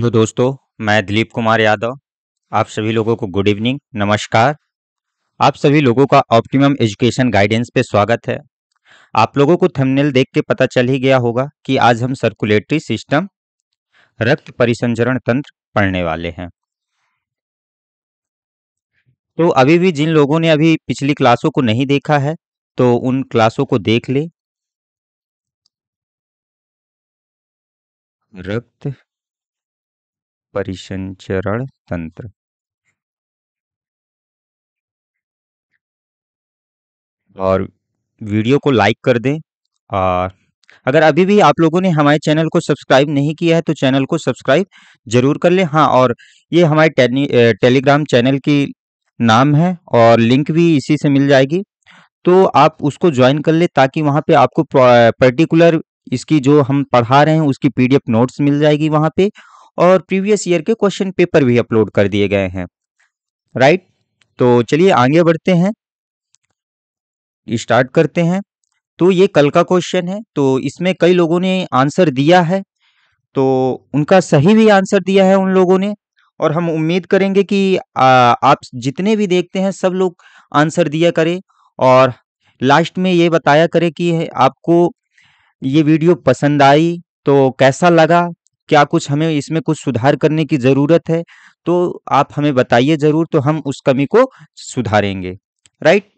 Hello दोस्तों मैं दिलीप कुमार यादव आप सभी लोगों को गुड इवनिंग नमस्कार आप सभी लोगों का ऑप्टिमम एजुकेशन गाइडेंस पे स्वागत है आप लोगों को थंबनेल देख के पता चल ही गया होगा कि आज हम सर्कुलेटरी सिस्टम रक्त परिसंचरण तंत्र पढ़ने वाले हैं तो अभी भी जिन लोगों ने अभी पिछली क्लासों को नहीं देखा है तो उन क्लासों को देख ले रक्त परिसंचरण तंत्र और वीडियो को लाइक कर दें और अगर अभी भी आप लोगों ने हमारे चैनल को सब्सक्राइब नहीं किया है तो चैनल को सब्सक्राइब जरूर कर लें हाँ और ये हमारे टेलीग्राम चैनल की नाम है और लिंक भी इसी से मिल जाएगी तो आप उसको ज्वाइन कर लें ताकि वहाँ पे आपको पर्टिकुलर इसकी जो हम पढ़ा रहे हैं उसकी पीडीएफ नोट्स मिल जाएगी वहाँ पे और प्रीवियस ईयर के क्वेश्चन पेपर भी अपलोड कर दिए गए हैं राइट तो चलिए आगे बढ़ते हैं स्टार्ट करते हैं तो ये कल का क्वेश्चन है तो इसमें कई लोगों ने आंसर दिया है तो उनका सही भी आंसर दिया है उन लोगों ने और हम उम्मीद करेंगे कि आ, आप जितने भी देखते हैं सब लोग आंसर दिया करें और लास्ट में ये बताया करें कि आपको ये वीडियो पसंद आई तो कैसा लगा क्या कुछ हमें इसमें कुछ सुधार करने की ज़रूरत है तो आप हमें बताइए ज़रूर तो हम उस कमी को सुधारेंगे राइट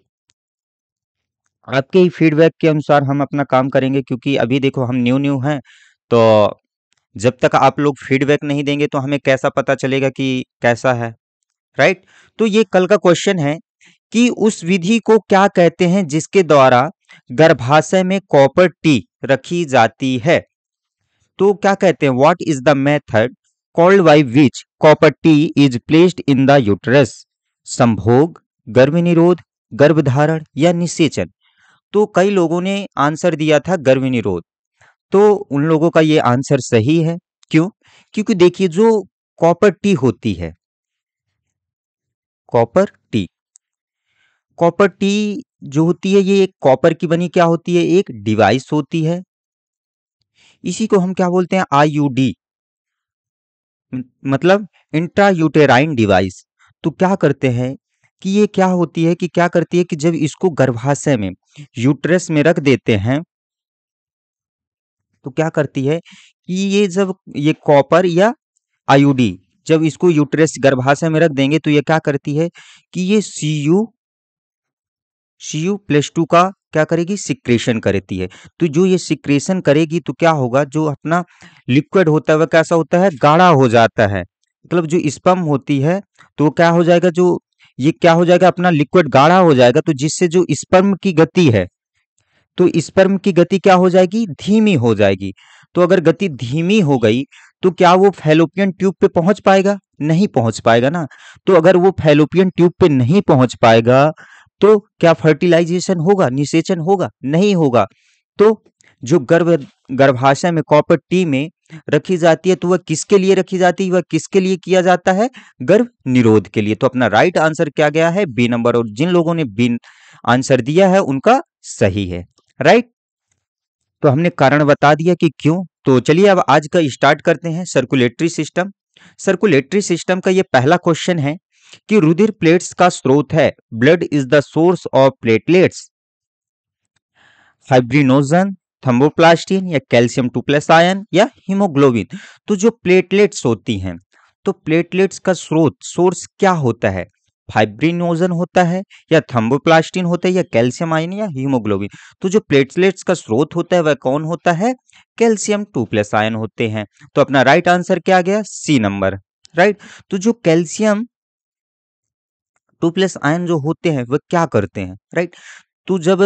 आपके ही फीडबैक के अनुसार हम अपना काम करेंगे क्योंकि अभी देखो हम न्यू न्यू हैं तो जब तक आप लोग फीडबैक नहीं देंगे तो हमें कैसा पता चलेगा कि कैसा है राइट तो ये कल का क्वेश्चन है कि उस विधि को क्या कहते हैं जिसके द्वारा गर्भाशय में कॉपर टी रखी जाती है तो क्या कहते हैं what is the method called by which copper T is placed in the uterus संभोग गर्भ निरोध गर्भधारण या निषेचन तो कई लोगों ने आंसर दिया था गर्भ निरोध तो उन लोगों का ये आंसर सही है क्यों क्योंकि देखिए जो कॉपर टी होती है कॉपर टी कॉपर टी जो होती है ये एक कॉपर की बनी क्या होती है एक डिवाइस होती है इसी को हम क्या बोलते हैं आई मतलब इंट्रायूटेराइन डिवाइस तो क्या करते हैं कि ये क्या होती है कि क्या करती है कि जब इसको गर्भाशय में यूट्रस में रख देते हैं तो क्या करती है कि ये जब ये कॉपर या आयुडी जब इसको यूट्रस गर्भाशय में रख देंगे तो ये क्या करती है कि ये C U C U plus two का क्या करेगी सिक्रेशन करती है तो जो ये सिक्रेशन करेगी तो क्या होगा जो अपना लिक्विड होता है वह कैसा होता है गाढ़ा हो जाता है मतलब जो स्पम होती है तो क्या हो जाएगा जो ये क्या हो जाएगा अपना लिक्विड गाढ़ा हो जाएगा तो जिससे जो स्पर्म की गति है तो स्पर्म की गति क्या हो जाएगी धीमी हो जाएगी तो अगर गति धीमी हो गई तो क्या वो फेलोपियन ट्यूब पे पहुंच पाएगा नहीं पहुंच पाएगा ना तो अगर वो फेलोपियन ट्यूब पे नहीं पहुंच पाएगा तो क्या फर्टिलाइजेशन होगा निषेचन होगा नहीं होगा तो जो गर्भ गर्भाशय में कॉपर टी में रखी जाती है तो वह किसके लिए रखी जाती है वह किसके लिए किया जाता है गर्भ निरोध के लिए तो अपना राइट आंसर क्या गया है बी नंबर और जिन लोगों ने बी आंसर दिया है उनका सही है राइट तो हमने कारण बता दिया कि क्यों तो चलिए अब आज का स्टार्ट करते हैं सर्कुलेटरी सिस्टम सर्कुलेटरी सिस्टम का ये पहला क्वेश्चन है कि रुधिर प्लेट्स का स्रोत है blood is the source of platelets fibrinogen thromboplastin या कैल्शियम टू प्लस आयन या हीमोग्लोबिन तो जो प्लेटलेट्स होती हैं तो प्लेटलेट्स का स्रोत सोर्स क्या होता है फाइब्रिनोजन होता है या थम्बोप्लास्टिन होता है या कैल्शियम आयन या हीमोग्लोबिन तो जो प्लेटलेट्स का स्रोत होता है वह कौन होता है कैल्शियम टू प्लस आयन होते हैं तो अपना राइट आंसर क्या आ गया सी नंबर राइट तो जो कैल्शियम टू प्लस आयन जो होते हैं वह क्या करते हैं राइट तो जब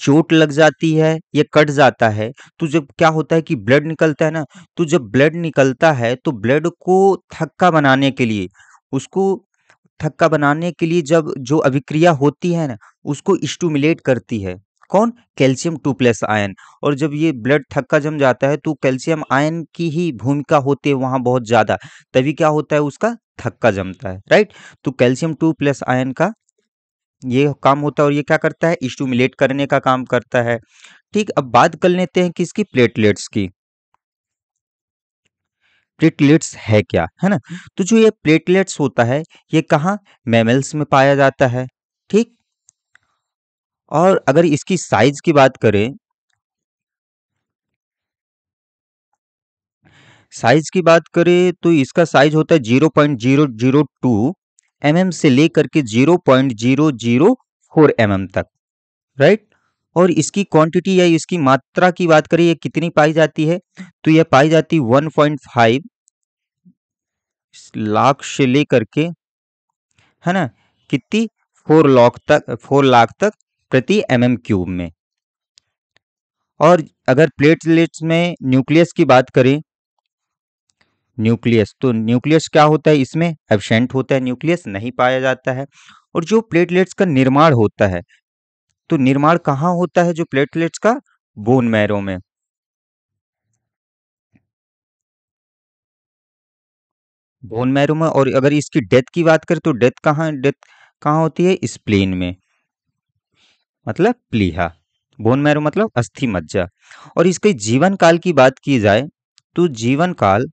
चोट लग जाती है ये कट जाता है तो जब क्या होता है कि ब्लड निकलता है ना तो जब ब्लड निकलता है तो ब्लड को थक्का बनाने के लिए उसको थक्का बनाने के लिए जब जो अभिक्रिया होती है ना उसको स्टूमुलेट करती है कौन कैल्शियम टू प्लस आयन और जब ये ब्लड थक्का जम जाता है तो कैल्शियम आयन की ही भूमिका होती है वहाँ बहुत ज़्यादा तभी क्या होता है उसका थक्का जमता है राइट तो कैल्शियम टू प्लस आयन का ये काम होता है और ये क्या करता है स्टूमुलेट करने का काम करता है ठीक अब बात कर लेते हैं किसकी प्लेटलेट्स की प्लेटलेट्स है क्या है ना तो जो ये प्लेटलेट्स होता है ये कहाँ मेमल्स में पाया जाता है ठीक और अगर इसकी साइज की बात करें साइज की बात करें तो इसका साइज होता है zero point zero zero two M M से लेकर के zero point zero zero four M M तक राइट और इसकी क्वांटिटी या इसकी मात्रा की बात करें ये कितनी पाई जाती है तो यह पाई जाती वन पॉइंट फाइव लाख से लेकर के है ना कितनी फोर लाख तक फोर लाख तक प्रति एम एम क्यूब में और अगर प्लेटलेट्स में न्यूक्लियस की बात करें न्यूक्लियस तो न्यूक्लियस क्या होता है इसमें एबसेंट होता है न्यूक्लियस नहीं पाया जाता है और जो प्लेटलेट्स का निर्माण होता है तो निर्माण कहाँ होता है जो प्लेटलेट्स का बोन मैरो में बोन मैरो में और अगर इसकी डेथ की बात करें तो डेथ कहाँ डेथ कहाँ होती है स्प्लेन में मतलब प्लीहा बोन मैरो मतलब अस्थि मज्जा और इसके जीवन काल की बात की जाए तो जीवन काल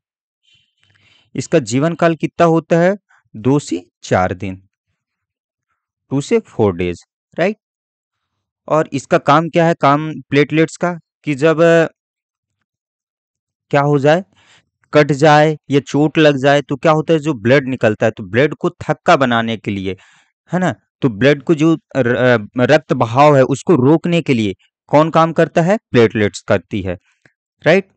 इसका जीवन काल कितना होता है दो से चार दिन टू से फोर डेज राइट और इसका काम क्या है काम प्लेटलेट्स का कि जब क्या हो जाए कट जाए या चोट लग जाए तो क्या होता है जो ब्लड निकलता है तो ब्लड को थक्का बनाने के लिए है ना तो ब्लड को जो रक्त बहाव है उसको रोकने के लिए कौन काम करता है प्लेटलेट्स करती है राइट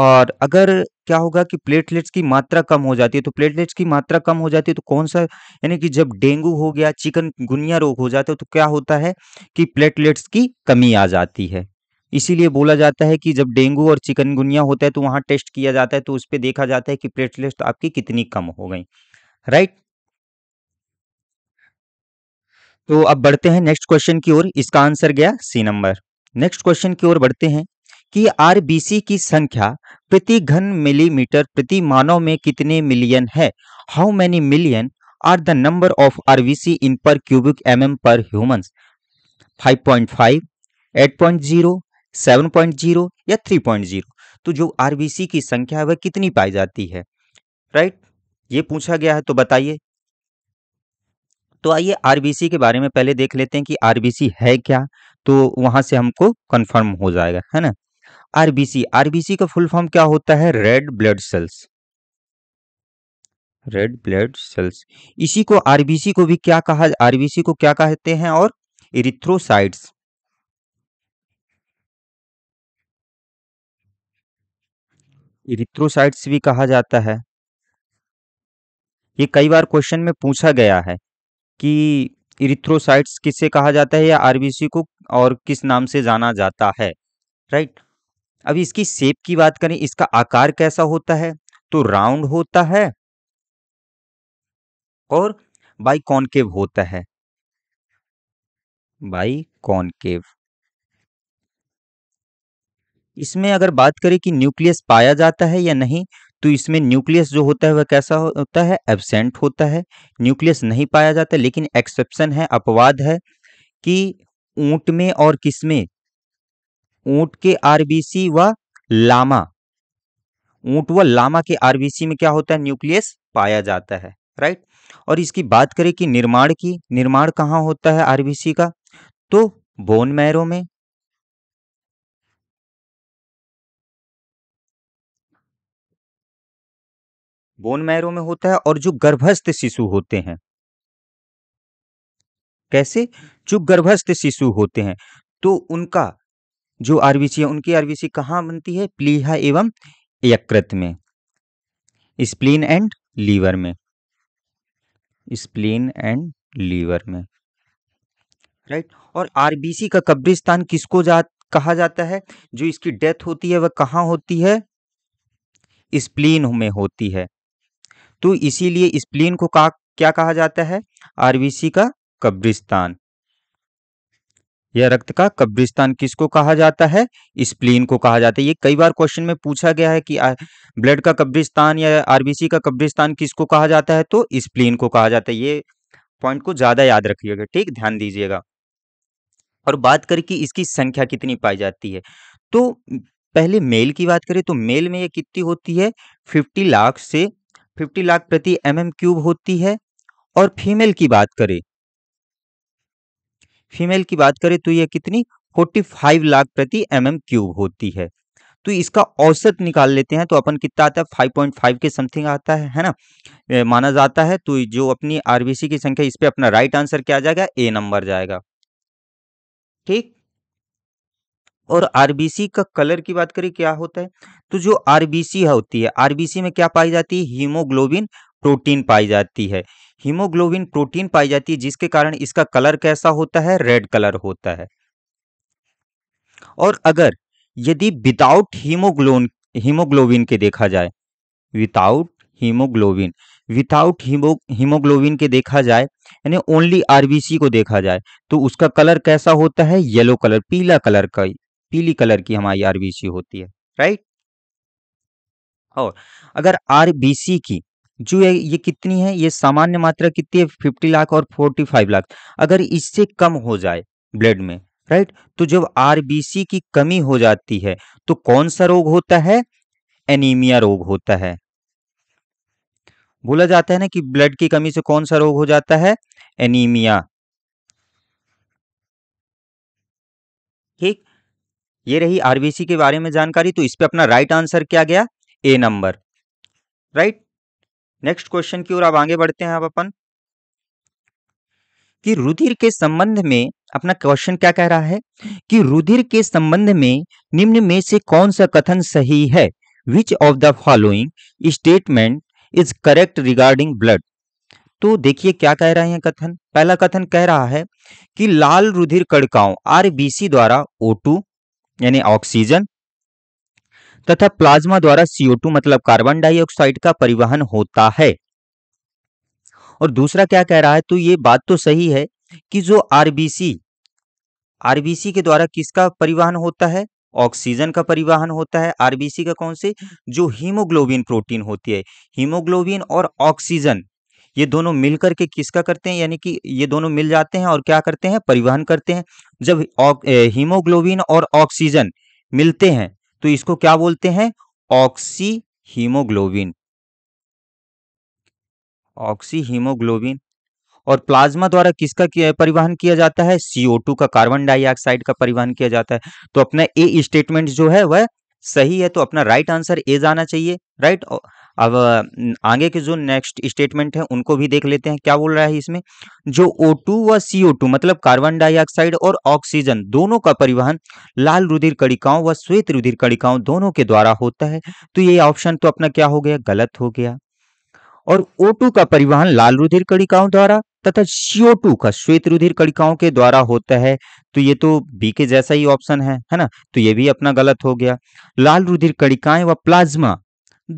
और अगर क्या होगा कि प्लेटलेट्स की मात्रा कम हो जाती है, तो प्लेटलेट्स की मात्रा कम हो जाती है तो कौन-सा यानी कि जब डेंगू हो गया, चिकनगुनिया रोग हो जाता है तो क्या होता है कि प्लेटलेट्स की कमी आ जाती है। इसीलिए बोला जाता है कि जब डेंगू और चिकनगुनिया होता है तो वहाँ टेस्ट किया जाता है तो उस पर देखा जाता है कि प्लेटलेट्स आपकी कितनी कम हो गई। राइट? तो अब बढ़ते हैं नेक्स्ट क्वेश्चन की ओर इसका आंसर गया सी नंबर। नेक्स्ट क्वेश्चन की ओर बढ़ते हैं। कि आरबीसी की संख्या प्रति घन मिलीमीटर प्रति मानव में कितने मिलियन है how many million are the number of RBC in per cubic M M per zero 5.5, 8.0, 7.0 या 3.0 तो जो आरबीसी की संख्या है वह कितनी पाई जाती है राइट ये पूछा गया है तो बताइए तो आइए आरबीसी के बारे में पहले देख लेते हैं कि आरबीसी है क्या तो वहां से हमको कंफर्म हो जाएगा है ना आरबीसी आरबीसी का फुल फॉर्म क्या होता है red blood cells red blood cells इसी को आरबीसी को भी क्या कहा आरबीसी को क्या कहते हैं और इरिथ्रोसाइड्स इरिथ्रोसाइट्स भी कहा जाता है ये कई बार क्वेश्चन में पूछा गया है कि इरिथ्रोसाइट्स किससे कहा जाता है या आरबीसी को और किस नाम से जाना जाता है राइट अब इसकी सेप की बात करें इसका आकार कैसा होता है तो राउंड होता है और बाई कॉनकेव होता है बाई कॉनकेव इसमें अगर बात करें कि न्यूक्लियस पाया जाता है या नहीं तो इसमें न्यूक्लियस जो होता है वह कैसा होता है एबसेंट होता है न्यूक्लियस नहीं पाया जाता लेकिन एक्सेप्शन है अपवाद है कि ऊंट में और किस में ऊंट के आरबीसी व लामा ऊंट व लामा के आरबीसी में क्या होता है न्यूक्लियस पाया जाता है राइट और इसकी बात करें कि निर्माण की निर्माण कहाँ होता है आरबीसी का तो बोन मैरो में बोन मैरो में होता है और जो गर्भस्थ शिशु होते हैं कैसे जो गर्भस्थ शिशु होते हैं तो उनका जो आरबीसी है उनकी आरबीसी कहाँ बनती है प्लीहा एवं यकृत में स्प्लीन एंड लीवर में स्प्लीन एंड लीवर में राइट और आरबीसी का कब्रिस्तान किसको जा कहा जाता है जो इसकी डेथ होती है वह कहाँ होती है स्प्लीन में होती है तो इसीलिए स्प्लीन को का क्या कहा जाता है आरबीसी का कब्रिस्तान यह रक्त का कब्रिस्तान किसको कहा जाता है स्प्लीन को कहा जाता है ये कई बार क्वेश्चन में पूछा गया है कि ब्लड का कब्रिस्तान या आरबीसी का कब्रिस्तान किसको कहा जाता है तो स्प्लीन को कहा जाता है ये पॉइंट को ज्यादा याद रखिएगा ठीक ध्यान दीजिएगा और बात करें कि इसकी संख्या कितनी पाई जाती है तो पहले मेल की बात करें तो मेल में ये कितनी होती है फिफ्टी लाख से फिफ्टी लाख प्रति एम mm क्यूब होती है और फीमेल की बात करें फीमेल की बात करें तो यह कितनी 45 लाख प्रति एम एम क्यूब होती है तो इसका औसत निकाल लेते हैं तो अपन कितना आता है 5.5 के समथिंग आता है है ना ए, माना जाता है तो जो अपनी आरबीसी की संख्या इस पे अपना राइट आंसर क्या जाएगा ए नंबर जाएगा ठीक और आरबीसी का कलर की बात करें क्या होता है तो जो आरबीसी होती है आरबीसी में क्या पाई जाती है हीमोग्लोबिन प्रोटीन पाई जाती है हीमोग्लोबिन प्रोटीन पाई जाती है जिसके कारण इसका कलर कैसा होता है रेड कलर होता है और अगर यदि विदाउट हीमोग्लोन हीमोग्लोबिन के देखा जाए without haemoglobin without haemo haemoglobin के देखा जाए यानी ओनली आरबीसी को देखा जाए तो उसका कलर कैसा होता है येलो कलर पीला कलर का पीली कलर की हमारी आरबीसी होती है राइट और अगर आरबीसी की जो है ये कितनी है ये सामान्य मात्रा कितनी है फिफ्टी लाख और फोर्टी फाइव लाख अगर इससे कम हो जाए ब्लड में राइट तो जब आरबीसी की कमी हो जाती है तो कौन सा रोग होता है एनीमिया रोग होता है बोला जाता है ना कि ब्लड की कमी से कौन सा रोग हो जाता है एनीमिया ठीक ये रही आरबीसी के बारे में जानकारी तो इस पे अपना राइट आंसर क्या गया A number right next question की ओर आप आगे बढ़ते हैं अब अपन कि रुधिर के संबंध में अपना क्वेश्चन क्या कह रहा है कि रुधिर के संबंध में निम्न में से कौन सा कथन सही है which of the following statement is correct regarding blood तो देखिए क्या कह रहे हैं कथन पहला कथन कह रहा है कि लाल रुधिर कड़काओं आरबीसी द्वारा ओ यानी ऑक्सीजन तथा प्लाज्मा द्वारा CO2 मतलब कार्बन डाइऑक्साइड का परिवहन होता है और दूसरा क्या कह रहा है तो ये बात तो सही है कि जो आरबीसी आरबीसी के द्वारा किसका परिवहन होता है ऑक्सीजन का परिवहन होता है आरबीसी का कौन से जो हीमोग्लोबिन प्रोटीन होती है हीमोग्लोबिन और ऑक्सीजन ये दोनों मिल करके किसका करते हैं यानी कि ये दोनों मिल जाते हैं और क्या करते हैं परिवहन करते हैं जब हीमोग्लोबिन और ऑक्सीजन मिलते हैं तो इसको क्या बोलते हैं ऑक्सी हीमोग्लोबिन ऑक्सी हीमोग्लोबिन और प्लाज्मा द्वारा किसका परिवहन किया जाता है CO2 का कार्बन डाइऑक्साइड का परिवहन किया जाता है तो अपना ए स्टेटमेंट जो है वह सही है तो अपना राइट आंसर ए जाना चाहिए राइट अब आगे के जो नेक्स्ट स्टेटमेंट है उनको भी देख लेते हैं क्या बोल रहा है इसमें जो ओ टू व CO2 टू मतलब कार्बन डाइऑक्साइड और ऑक्सीजन दोनों का परिवहन लाल रुधिर कणिकाओं व श्वेत रुधिर कणिकाओं दोनों के द्वारा होता है तो ये ऑप्शन तो अपना क्या हो गया गलत हो गया और O2 का परिवहन लाल रुधिर कणिकाओं द्वारा तथा CO2 का श्वेत रुधिर कणिकाओं के द्वारा होता है तो ये तो बी के जैसा ही ऑप्शन है है ना तो ये भी अपना गलत हो गया लाल रुधिर कणिकाएं व प्लाज्मा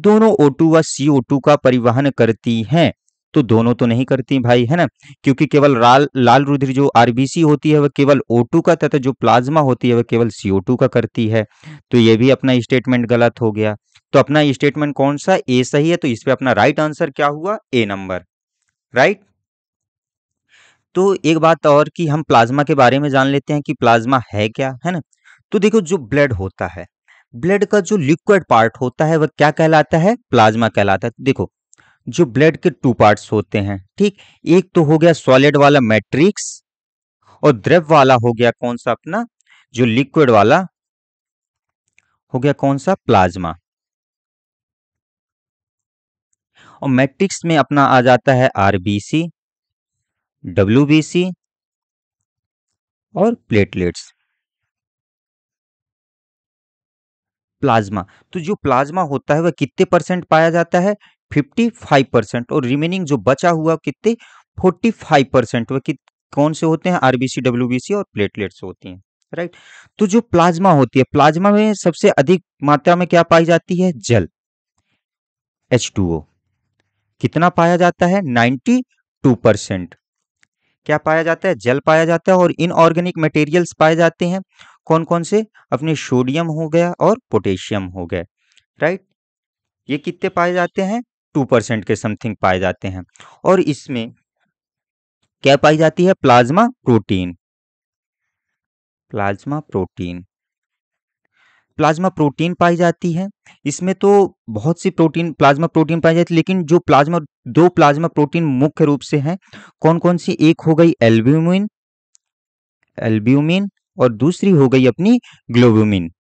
दोनों O2 व CO2 का परिवहन करती हैं तो दोनों तो नहीं करती भाई है ना क्योंकि केवल लाल लाल रुधिर जो आरबीसी होती है वह केवल O2 का तथा जो प्लाज्मा होती है वह केवल CO2 का करती है तो यह भी अपना स्टेटमेंट गलत हो गया तो अपना स्टेटमेंट कौन सा ए सही है तो इस पे अपना राइट आंसर क्या हुआ ए नंबर राइट तो एक बात और कि हम प्लाज्मा के बारे में जान लेते हैं कि प्लाज्मा है क्या है ना तो देखो जो ब्लड होता है ब्लड का जो लिक्विड पार्ट होता है वह क्या कहलाता है प्लाज्मा कहलाता है देखो जो ब्लड के टू पार्ट्स होते हैं ठीक एक तो हो गया सॉलिड वाला मैट्रिक्स और द्रव वाला हो गया कौन सा अपना जो लिक्विड वाला हो गया कौन सा प्लाज्मा और मैट्रिक्स में अपना आ जाता है आरबीसी डब्ल्यूबीसी और प्लेटलेट्स प्लाज्मा तो जो प्लाज्मा होता है वह कितने परसेंट पाया जाता है 55 परसेंट और रिमेनिंग जो बचा हुआ कितने 45 परसेंट वह कौन से होते हैं आरबीसी डब्ल्यूबीसी और प्लेटलेट्स होती हैं राइट तो जो प्लाज्मा होती है प्लाज्मा में सबसे अधिक मात्रा में क्या पाई जाती है जल एच कितना पाया जाता है नाइन्टी क्या पाया जाता है जल पाया जाता है और इनऑर्गेनिक मटेरियल्स पाए जाते हैं कौन कौन से अपने सोडियम हो गया और पोटेशियम हो गया राइट ये कितने पाए जाते हैं टू परसेंट के समथिंग पाए जाते हैं और इसमें क्या पाई जाती है plasma protein plasma protein plasma protein पाई जाती है इसमें तो बहुत सी प्रोटीन प्लाज्मा प्रोटीन पाई जाती है लेकिन जो प्लाज्मा दो प्लाज्मा प्रोटीन मुख्य रूप से हैं कौन कौन सी एक हो गई एल्ब्यूमिन एल्ब्यूमिन और दूसरी हो गई अपनी ग्लोबुमिन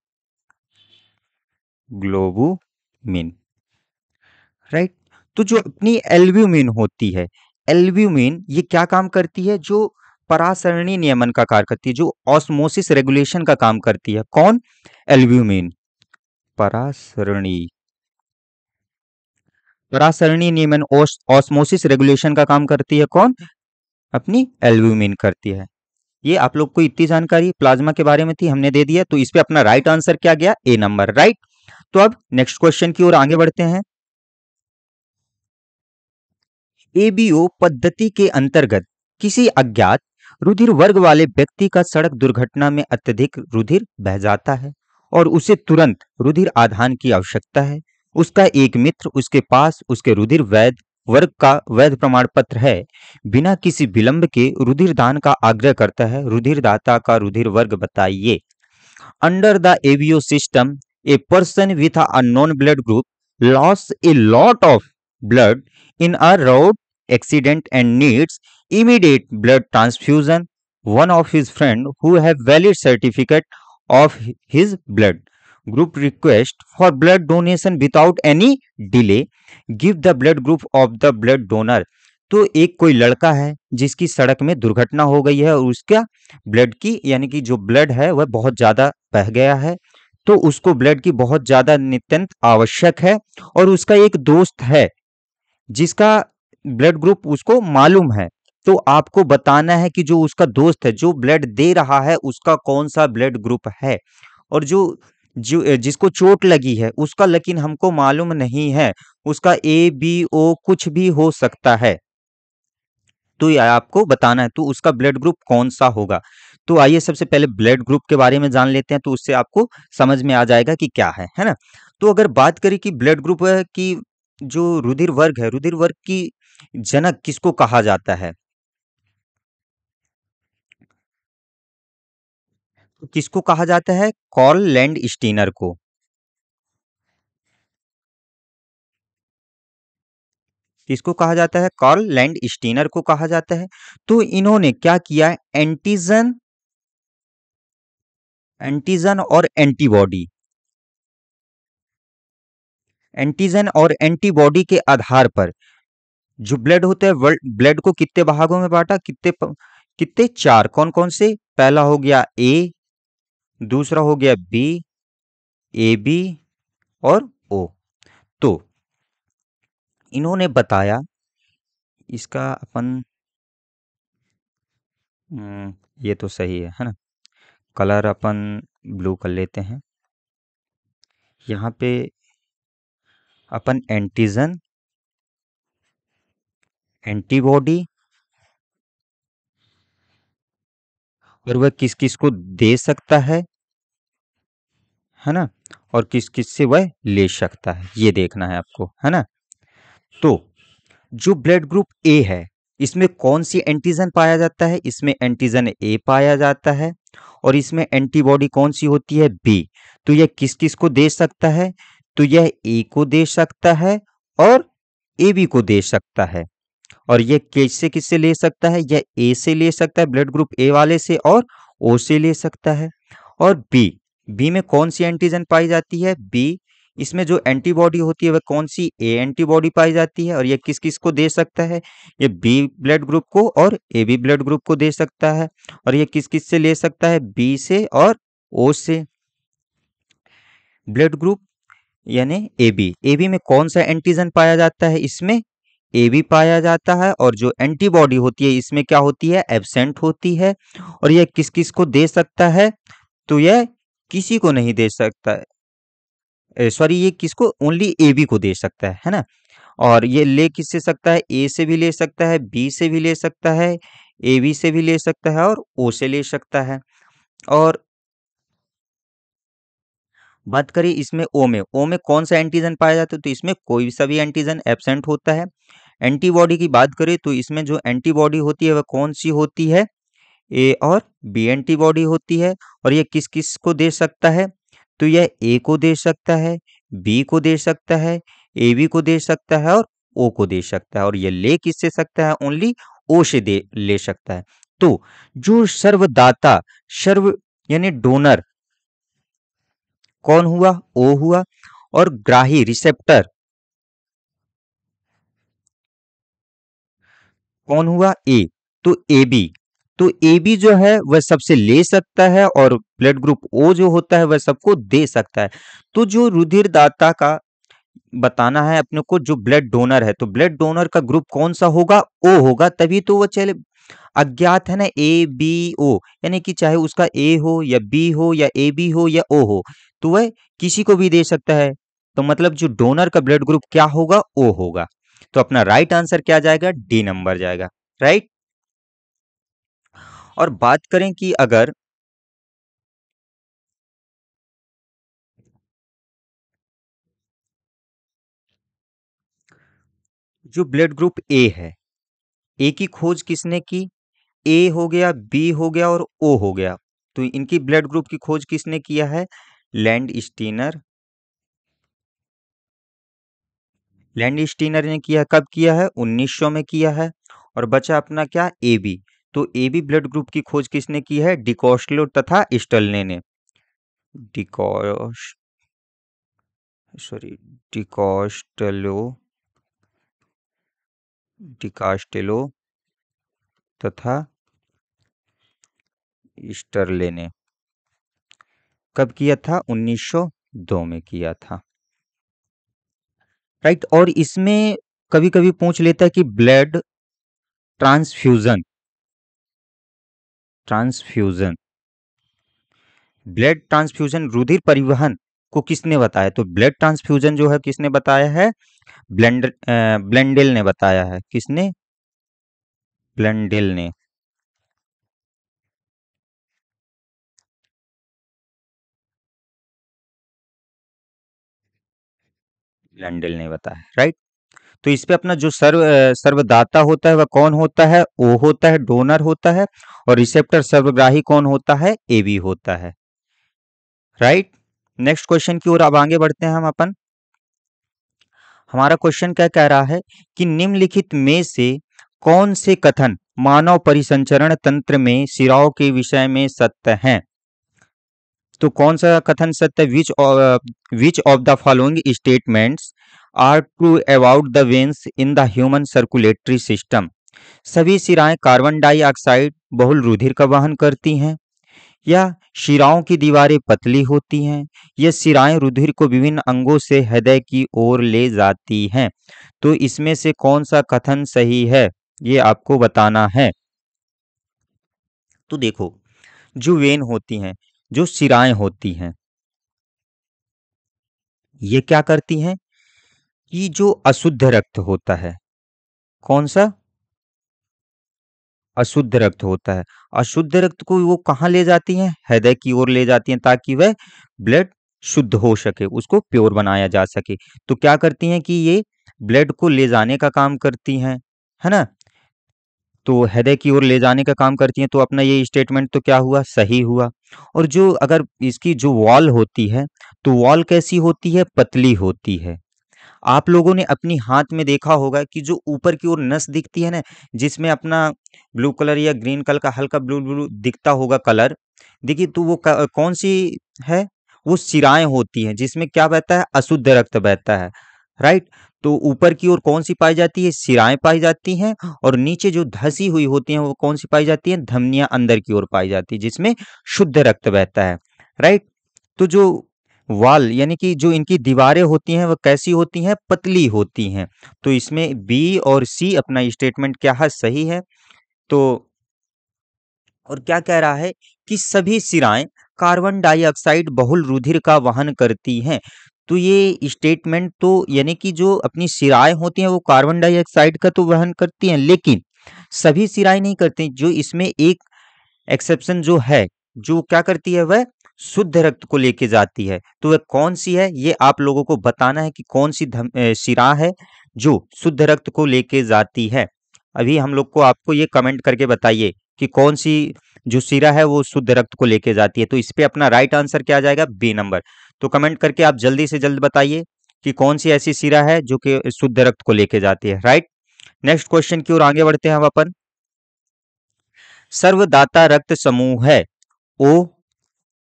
ग्लोबुमिन राइट तो जो अपनी एल्ब्यूमिन होती है एल्ब्यूमिन ये क्या काम करती है जो परासरणी नियमन का कार्य करती है जो ऑस्मोसिस रेगुलेशन का काम करती है कौन एल्ब्यूमिन परासरणी परासरणी नियमन ऑस्मोसिस रेगुलेशन का काम करती है कौन अपनी एल्ब्यूमिन करती है ये आप लोग को इतनी जानकारी प्लाज्मा के बारे में थी हमने दे दिया तो इस पे अपना राइट आंसर क्या गया ए नंबर राइट तो अब नेक्स्ट क्वेश्चन की ओर आगे बढ़ते हैं एबीओ पद्धति के अंतर्गत किसी अज्ञात रुधिर वर्ग वाले व्यक्ति का सड़क दुर्घटना में अत्यधिक रुधिर बह जाता है और उसे तुरंत रुधिर आधान की आवश्यकता है उसका एक मित्र उसके पास उसके रुधिर वैध वर्ग का वैध प्रमाण पत्र है बिना किसी विलंब के रुधिर दान का आग्रह करता है रुधिर दाता का रुधिर वर्ग बताइए under the ABO system a person with a non blood group loss a lot of blood in a road accident and needs immediate blood transfusion one of his friend who have valid certificate of group request for blood donation without any delay give the blood group of the blood donor तो एक कोई लड़का है जिसकी सड़क में दुर्घटना हो गई है और उसका ब्लड की यानी कि जो ब्लड है वह बहुत ज़्यादा बह गया है तो उसको ब्लड की बहुत ज़्यादा नित्यंत आवश्यक है और उसका एक दोस्त है जिसका ब्लड ग्रुप उसको मालूम है तो आपको बताना है कि जो उसका दोस्त है जो ब्लड दे रहा है उसका कौन सा ब्लड ग्रुप है और जो जो जिसको चोट लगी है उसका लेकिन हमको मालूम नहीं है उसका ए बी ओ कुछ भी हो सकता है तो ये आपको बताना है तो उसका ब्लड ग्रुप कौन सा होगा तो आइए सबसे पहले ब्लड ग्रुप के बारे में जान लेते हैं तो उससे आपको समझ में आ जाएगा कि क्या है है ना तो अगर बात करें कि ब्लड ग्रुप की जो रुधिर वर्ग है रुधिर वर्ग की जनक किसको कहा जाता है किसको कहा जाता है कॉल लैंड स्टीनर को किसको कहा जाता है कॉल लैंड स्टीनर को कहा जाता है तो इन्होंने क्या किया एंटीजन एंटीजन और एंटीबॉडी एंटीजन और एंटीबॉडी के आधार पर जो ब्लड होता है ब्लड को कितने भागों में बांटा कितने कितने चार कौन कौन से पहला हो गया ए दूसरा हो गया बी ए बी और ओ तो इन्होंने बताया इसका अपन हम्म, ये तो सही है है ना कलर अपन ब्लू कर लेते हैं यहाँ पे अपन एंटीजन एंटीबॉडी और वह किस किस को दे सकता है है ना और किस किस से वह ले सकता है ये देखना है आपको है ना तो जो ब्लड ग्रुप ए है इसमें कौन सी एंटीजन पाया जाता है इसमें एंटीजन ए पाया जाता है और इसमें एंटीबॉडी कौन सी होती है बी तो यह किस किस को दे सकता है तो यह ए को दे सकता है और ए बी को दे सकता है और यह किससे किससे ले सकता है यह ए से ले सकता है ब्लड ग्रुप ए वाले से और ओ से ले सकता है और बी बी में कौन सी एंटीजन पाई जाती है बी इसमें जो एंटीबॉडी होती है वह कौन सी ए एंटीबॉडी पाई जाती है और यह किस किस को दे सकता है ये बी ब्लड ग्रुप को और ए बी ब्लड ग्रुप को दे सकता है और यह किस किस से ले सकता है बी से और ओ से ब्लड ग्रुप यानी ए बी ए बी में कौन सा एंटीजन पाया जाता है इसमें ए बी पाया जाता है और जो एंटीबॉडी होती है इसमें क्या होती है एबसेंट होती है और यह किस किस को दे सकता है तो यह किसी को नहीं दे सकता सॉरी ये किसको ओनली ए बी को दे सकता है है ना और ये ले किससे सकता है ए से भी ले सकता है बी से भी ले सकता है ए बी से भी ले सकता है और ओ से ले सकता है और बात करें इसमें ओ में ओ में कौन सा एंटीजन पाया जाता है तो इसमें कोई सा भी एंटीजन एबसेंट होता है एंटीबॉडी की बात करें तो इसमें जो एंटीबॉडी होती है वह कौन सी होती है ए और बी एंटीबॉडी होती है और यह किस किस को दे सकता है तो यह ए को दे सकता है बी को दे सकता है ए बी को दे सकता है और ओ को दे सकता है और यह ले किस से सकता है ओनली ओ से दे ले सकता है तो जो सर्वदाता सर्व यानी डोनर कौन हुआ ओ हुआ और ग्राही रिसेप्टर कौन हुआ ए तो ए बी तो ए बी जो है वह सबसे ले सकता है और ब्लड ग्रुप ओ जो होता है वह सबको दे सकता है तो जो रुधिर दाता का बताना है अपने को जो ब्लड डोनर है तो ब्लड डोनर का ग्रुप कौन सा होगा ओ होगा तभी तो वह चले अज्ञात है ना ए बी ओ यानी कि चाहे उसका ए हो या बी हो या ए बी हो या ओ हो तो वह किसी को भी दे सकता है तो मतलब जो डोनर का ब्लड ग्रुप क्या होगा ओ होगा तो अपना राइट आंसर क्या जाएगा डी नंबर जाएगा राइट और बात करें कि अगर जो ब्लड ग्रुप ए है ए की खोज किसने की ए हो गया बी हो गया और ओ हो गया तो इनकी ब्लड ग्रुप की खोज किसने किया है लैंड स्टीनर लैंड स्टीनर ने किया कब किया है 1900 में किया है और बचा अपना क्या ए बी तो ए बी ब्लड ग्रुप की खोज किसने की है डिकोस्टलो तथा स्टलने ने डिकॉश सॉरी डिकॉस्टलो डिकास्टेलो तथा स्टरले ने कब किया था 1902 में किया था राइट और इसमें कभी कभी पूछ लेता है कि blood transfusion transfusion blood transfusion रुधिर परिवहन को किसने बताया तो ब्लड ट्रांसफ्यूजन जो है किसने बताया है ब्लेंडर ब्लेंडेल ने बताया है किसने ब्लेंडेल ने ब्लेंडेल ने बताया राइट तो इस पे अपना जो सर्व सर्वदाता होता है वह कौन होता है ओ होता है डोनर होता है और रिसेप्टर सर्वग्राही कौन होता है ए बी होता है राइट नेक्स्ट क्वेश्चन की ओर अब आगे बढ़ते हैं हम अपन हमारा क्वेश्चन क्या कह रहा है कि निम्नलिखित में से कौन से कथन मानव परिसंचरण तंत्र में सिराओं के विषय में सत्य हैं तो कौन सा कथन सत्य which which of the following statements are true about the veins in the human circulatory system सभी सिराएं कार्बन डाइऑक्साइड बहुल रुधिर का वहन करती हैं या शिराओं की दीवारें पतली होती हैं यह सिराएं रुधिर को विभिन्न अंगों से हृदय की ओर ले जाती हैं तो इसमें से कौन सा कथन सही है ये आपको बताना है तो देखो जो वेन होती हैं जो सिराएं होती हैं ये क्या करती हैं कि जो अशुद्ध रक्त होता है कौन सा अशुद्ध रक्त होता है अशुद्ध रक्त को वो कहाँ ले जाती हैं हृदय की ओर ले जाती हैं ताकि वह ब्लड शुद्ध हो सके उसको प्योर बनाया जा सके तो क्या करती हैं कि ये ब्लड को ले जाने का काम करती हैं है ना तो हृदय की ओर ले जाने का काम करती हैं तो अपना ये स्टेटमेंट तो क्या हुआ सही हुआ और जो अगर इसकी जो वॉल होती है तो वॉल कैसी होती है पतली होती है आप लोगों ने अपनी हाथ में देखा होगा कि जो ऊपर की ओर नस दिखती है ना जिसमें अपना ब्लू कलर या ग्रीन कलर का हल्का ब्लू ब्लू दिखता होगा कलर देखिए तो वो कौन सी है वो सिराएं होती हैं जिसमें क्या बहता है अशुद्ध रक्त बहता है राइट तो ऊपर की ओर कौन सी पाई जाती है सिराएं पाई जाती हैं और नीचे जो धसी हुई होती हैं वो कौन सी पाई जाती हैं धमनियां अंदर की ओर पाई जाती है जिसमें शुद्ध रक्त बहता है राइट तो जो वाल यानी कि जो इनकी दीवारें होती हैं वह कैसी होती हैं पतली होती हैं तो इसमें बी और सी अपना स्टेटमेंट क्या है सही है तो और क्या कह रहा है कि सभी सिराएं कार्बन डाइऑक्साइड बहुल रुधिर का वहन करती हैं तो ये स्टेटमेंट तो यानी कि जो अपनी सिराएं होती हैं वो कार्बन डाइऑक्साइड का तो वहन करती हैं लेकिन सभी सिराएं नहीं करती जो इसमें एक एक्सेप्शन जो है जो क्या करती है वह शुद्ध रक्त को लेके जाती है तो वह कौन सी है ये आप लोगों को बताना है कि कौन सी सिरा है जो शुद्ध रक्त को लेके जाती है अभी हम लोग को आपको ये कमेंट करके बताइए कि कौन सी जो सिरा है वो शुद्ध रक्त को लेके जाती है तो इस पर अपना राइट आंसर क्या आ जाएगा बी नंबर तो कमेंट करके आप जल्दी से जल्द बताइए कि कौन सी ऐसी सिरा है जो कि शुद्ध रक्त को लेके जाती है राइट नेक्स्ट क्वेश्चन की ओर आगे बढ़ते हैं हम अपन सर्वदाता रक्त समूह है O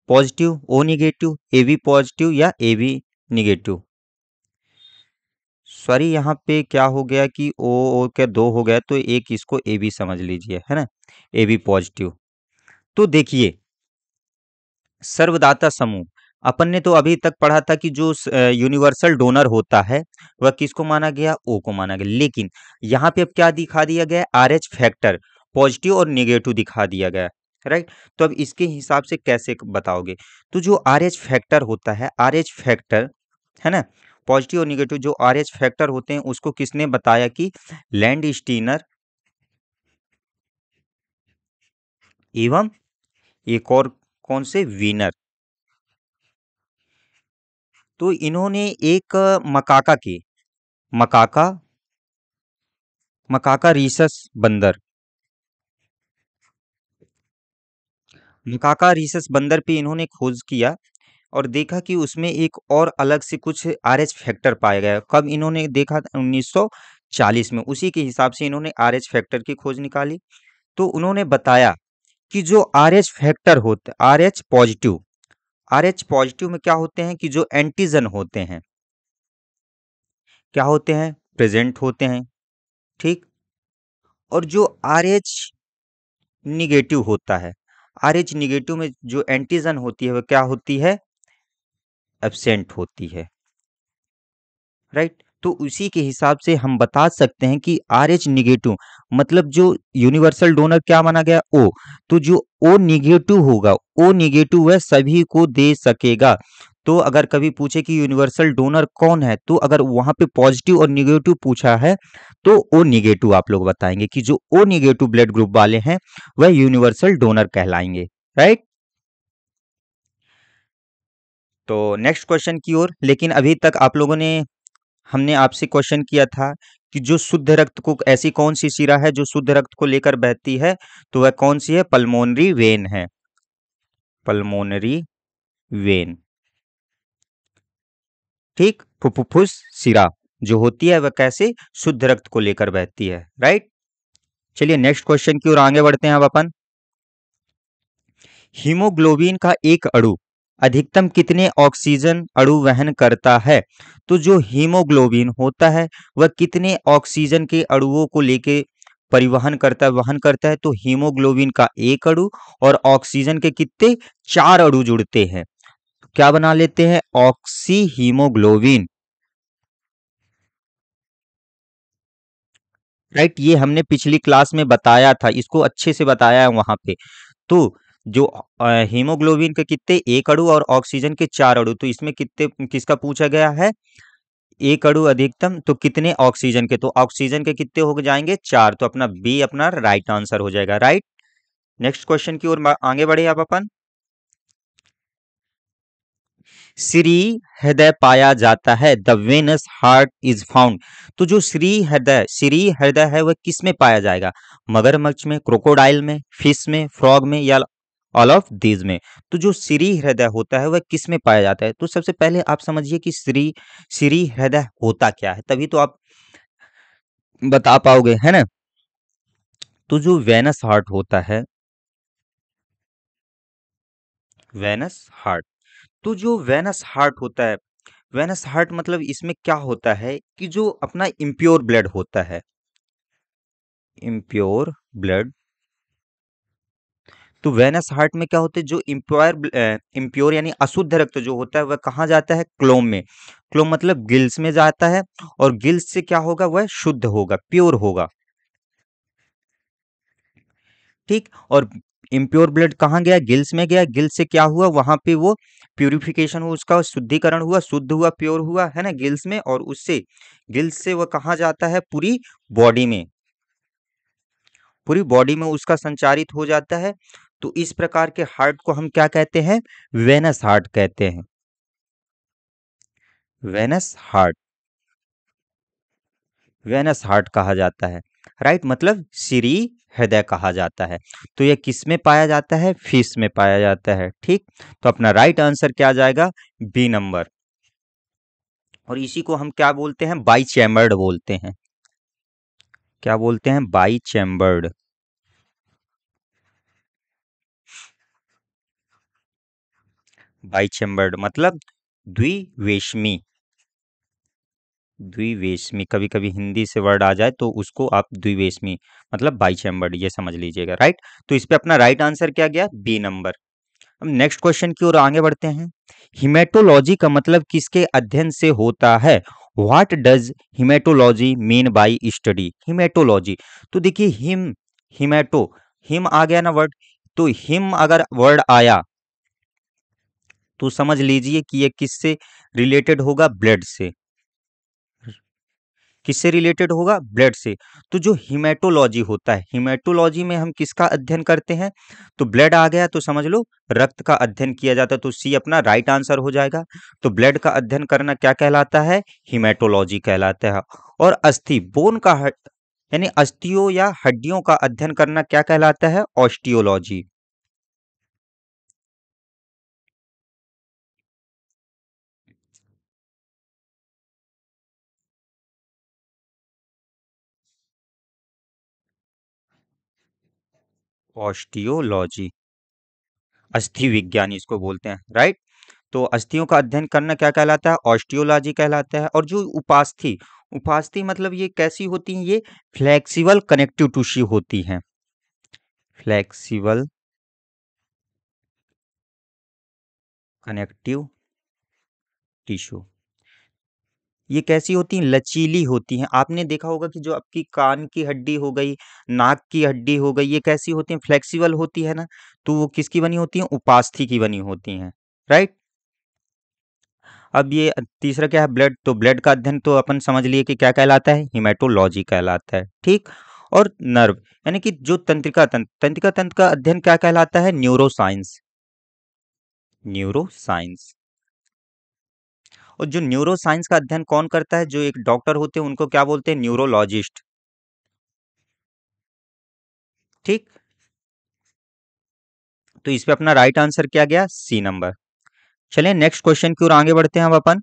positive O negative A B positive या ए बी निगेटिव सॉरी यहाँ पे क्या हो गया कि ओ ओ क्या दो हो गया तो एक इसको ए बी समझ लीजिए है ना ए बी पॉजिटिव तो देखिए सर्वदाता समूह अपन ने तो अभी तक पढ़ा था कि जो यूनिवर्सल डोनर होता है वह किसको माना गया ओ को माना गया लेकिन यहाँ पे अब क्या दिखा दिया गया आर एच फैक्टर पॉजिटिव और निगेटिव दिखा दिया गया राइट तो अब इसके हिसाब से कैसे बताओगे तो जो आर एच फैक्टर होता है आर एच फैक्टर है ना पॉजिटिव और निगेटिव जो आर एच फैक्टर होते हैं उसको किसने बताया कि लैंड स्टीनर एवं एक और कौन से विनर तो इन्होंने एक मकाका की मकाका मकाका रिसस बंदर काका रिसस बंदर पे इन्होंने खोज किया और देखा कि उसमें एक और अलग से कुछ आर एच फैक्टर पाया गया कब इन्होंने देखा उन्नीस सौ चालीस में उसी के हिसाब से इन्होंने आर एच फैक्टर की खोज निकाली तो उन्होंने बताया कि जो आर एच फैक्टर होते R H positive R H positive में क्या होते हैं कि जो एंटीजन होते हैं क्या होते हैं प्रेजेंट होते हैं ठीक और जो आर एच निगेटिव होता है आर एच निगेटिव में जो एंटीजन होती है वह क्या होती है एबसेंट होती है राइट right? तो उसी के हिसाब से हम बता सकते हैं कि आर एच निगेटिव मतलब जो यूनिवर्सल डोनर क्या माना गया ओ तो जो ओ निगेटिव होगा ओ निगेटिव वह सभी को दे सकेगा तो अगर कभी पूछे कि यूनिवर्सल डोनर कौन है तो अगर वहां पे पॉजिटिव और निगेटिव पूछा है तो ओ निगेटिव आप लोग बताएंगे कि जो ओ निगेटिव ब्लड ग्रुप वाले हैं वह यूनिवर्सल डोनर कहलाएंगे राइट तो नेक्स्ट क्वेश्चन की ओर लेकिन अभी तक आप लोगों ने हमने आपसे क्वेश्चन किया था कि जो शुद्ध रक्त को ऐसी कौन सी सिरा है जो शुद्ध रक्त को लेकर बहती है तो वह कौन सी है पल्मोनरी वेन है पल्मोनरी वेन ठीक फुफुफुस सिरा जो होती है वह कैसे शुद्ध रक्त को लेकर बहती है राइट चलिए नेक्स्ट क्वेश्चन की ओर आगे बढ़ते हैं अब अपन हीमोग्लोबिन का एक अड़ु अधिकतम कितने ऑक्सीजन अड़ु वहन करता है तो जो हीमोग्लोबिन होता है वह कितने ऑक्सीजन के अड़ुओं को लेके परिवहन करता है वहन करता है तो हीमोग्लोबिन का एक अड़ु और ऑक्सीजन के कितने चार अड़ु जुड़ते हैं क्या बना लेते हैं ऑक्सी हीमोग्लोबिन राइट ये हमने पिछली क्लास में बताया था इसको अच्छे से बताया है वहां पे तो जो हीमोग्लोबिन के कितने एक अड़ू और ऑक्सीजन के चार अड़ू तो इसमें कितने किसका पूछा गया है एक अड़ू अधिकतम तो कितने ऑक्सीजन के तो ऑक्सीजन के कितने हो जाएंगे चार तो अपना बी अपना राइट आंसर हो जाएगा राइट नेक्स्ट क्वेश्चन की ओर आगे बढ़े आप अपन श्री हृदय पाया जाता है the venous heart is found तो जो श्री हृदय श्री हृदय है वह किस में पाया जाएगा मगरमच्छ में क्रोकोडाइल में फिश में फ्रॉग में या ऑल ऑफ दीज में तो जो श्री हृदय होता है वह किस में पाया जाता है तो सबसे पहले आप समझिए कि श्री श्री हृदय होता क्या है तभी तो आप बता पाओगे है ना तो जो वेनस हार्ट होता है वेनस हार्ट तो जो वेनस हार्ट होता है वेनस हार्ट मतलब इसमें क्या होता है कि जो अपना इम्प्योर ब्लड होता है इम्प्योर ब्लड तो वेनस हार्ट में क्या होता है जो इम्प्योर इम्प्योर यानी अशुद्ध रक्त जो होता है वह कहाँ जाता है क्लोम में क्लोम मतलब गिल्स में जाता है और गिल्स से क्या होगा वह शुद्ध होगा प्योर होगा ठीक और इम्प्योर ब्लड कहाँ गया गिल्स में गया गिल्स से क्या हुआ वहां पे वो प्योरिफिकेशन हुआ उसका शुद्धिकरण हुआ शुद्ध हुआ प्योर हुआ है ना गिल्स में और उससे गिल्स से वह कहा जाता है पूरी बॉडी में पूरी बॉडी में उसका संचारित हो जाता है तो इस प्रकार के हार्ट को हम क्या कहते हैं वेनस हार्ट कहते हैं वेनस हार्ट वेनस हार्ट कहा जाता है राइट मतलब श्री हृदय कहा जाता है तो यह किस में पाया जाता है फिश में पाया जाता है ठीक तो अपना राइट आंसर क्या जाएगा बी नंबर और इसी को हम क्या बोलते हैं बाई चैम्बर्ड बोलते हैं क्या बोलते हैं बाई चैम्बर्ड बाई चैम्बर्ड मतलब द्विवेशमी द्विवेशमी कभी कभी हिंदी से वर्ड आ जाए तो उसको आप द्विवेशमी मतलब बाई चैम्बर्ड ये समझ लीजिएगा राइट तो इस पर अपना राइट आंसर क्या गया बी नंबर अब नेक्स्ट क्वेश्चन की ओर आगे बढ़ते हैं हिमेटोलॉजी का मतलब किसके अध्ययन से होता है what does haematology mean by study haematology तो देखिए हिम हिमेटो हिम आ गया ना वर्ड तो हिम अगर वर्ड आया तो समझ लीजिए कि यह किससे रिलेटेड होगा ब्लड से किससे रिलेटेड होगा ब्लड से तो जो हिमेटोलॉजी होता है हिमेटोलॉजी में हम किसका अध्ययन करते हैं तो ब्लड आ गया तो समझ लो रक्त का अध्ययन किया जाता है तो सी अपना राइट आंसर हो जाएगा तो ब्लड का अध्ययन करना क्या कहलाता है हिमेटोलॉजी कहलाता है और अस्थि बोन का यानी अस्थियों या हड्डियों का अध्ययन करना क्या कहलाता है ऑस्टियोलॉजी ऑस्टियोलॉजी अस्थि विज्ञान इसको बोलते हैं राइट तो अस्थियों का अध्ययन करना क्या कहलाता है ऑस्टियोलॉजी कहलाता है और जो उपास्थि उपास्थि मतलब ये कैसी होती हैं ये फ्लेक्सिबल कनेक्टिव टूशी होती हैं फ्लेक्सिबल कनेक्टिव टिश्यू ये कैसी होती हैं लचीली होती हैं। आपने देखा होगा कि जो आपकी कान की हड्डी हो गई, नाक की हड्डी हो गई, ये कैसी होती हैं फ्लेक्सिबल होती है ना, तो वो किसकी बनी होती हैं उपास्थि की बनी होती हैं, राइट? अब ये तीसरा क्या है ब्लड तो ब्लड का अध्ययन तो अपन समझ लिए कि क्या कहलाता है हिमेटोलॉजी कहलाता है, ठीक? और नर्व यानी कि जो तंत्रिका तंत्र तंत्रिका तंत्र का अध्ययन क्या कहलाता है न्यूरोसाइंस। न्यूरोसाइंस और जो न्यूरो साइंस का अध्ययन कौन करता है जो एक डॉक्टर होते हैं उनको क्या बोलते हैं न्यूरोलॉजिस्ट ठीक तो इस पे अपना राइट आंसर क्या गया सी नंबर चलिए नेक्स्ट क्वेश्चन की ओर आगे बढ़ते हैं हम अपन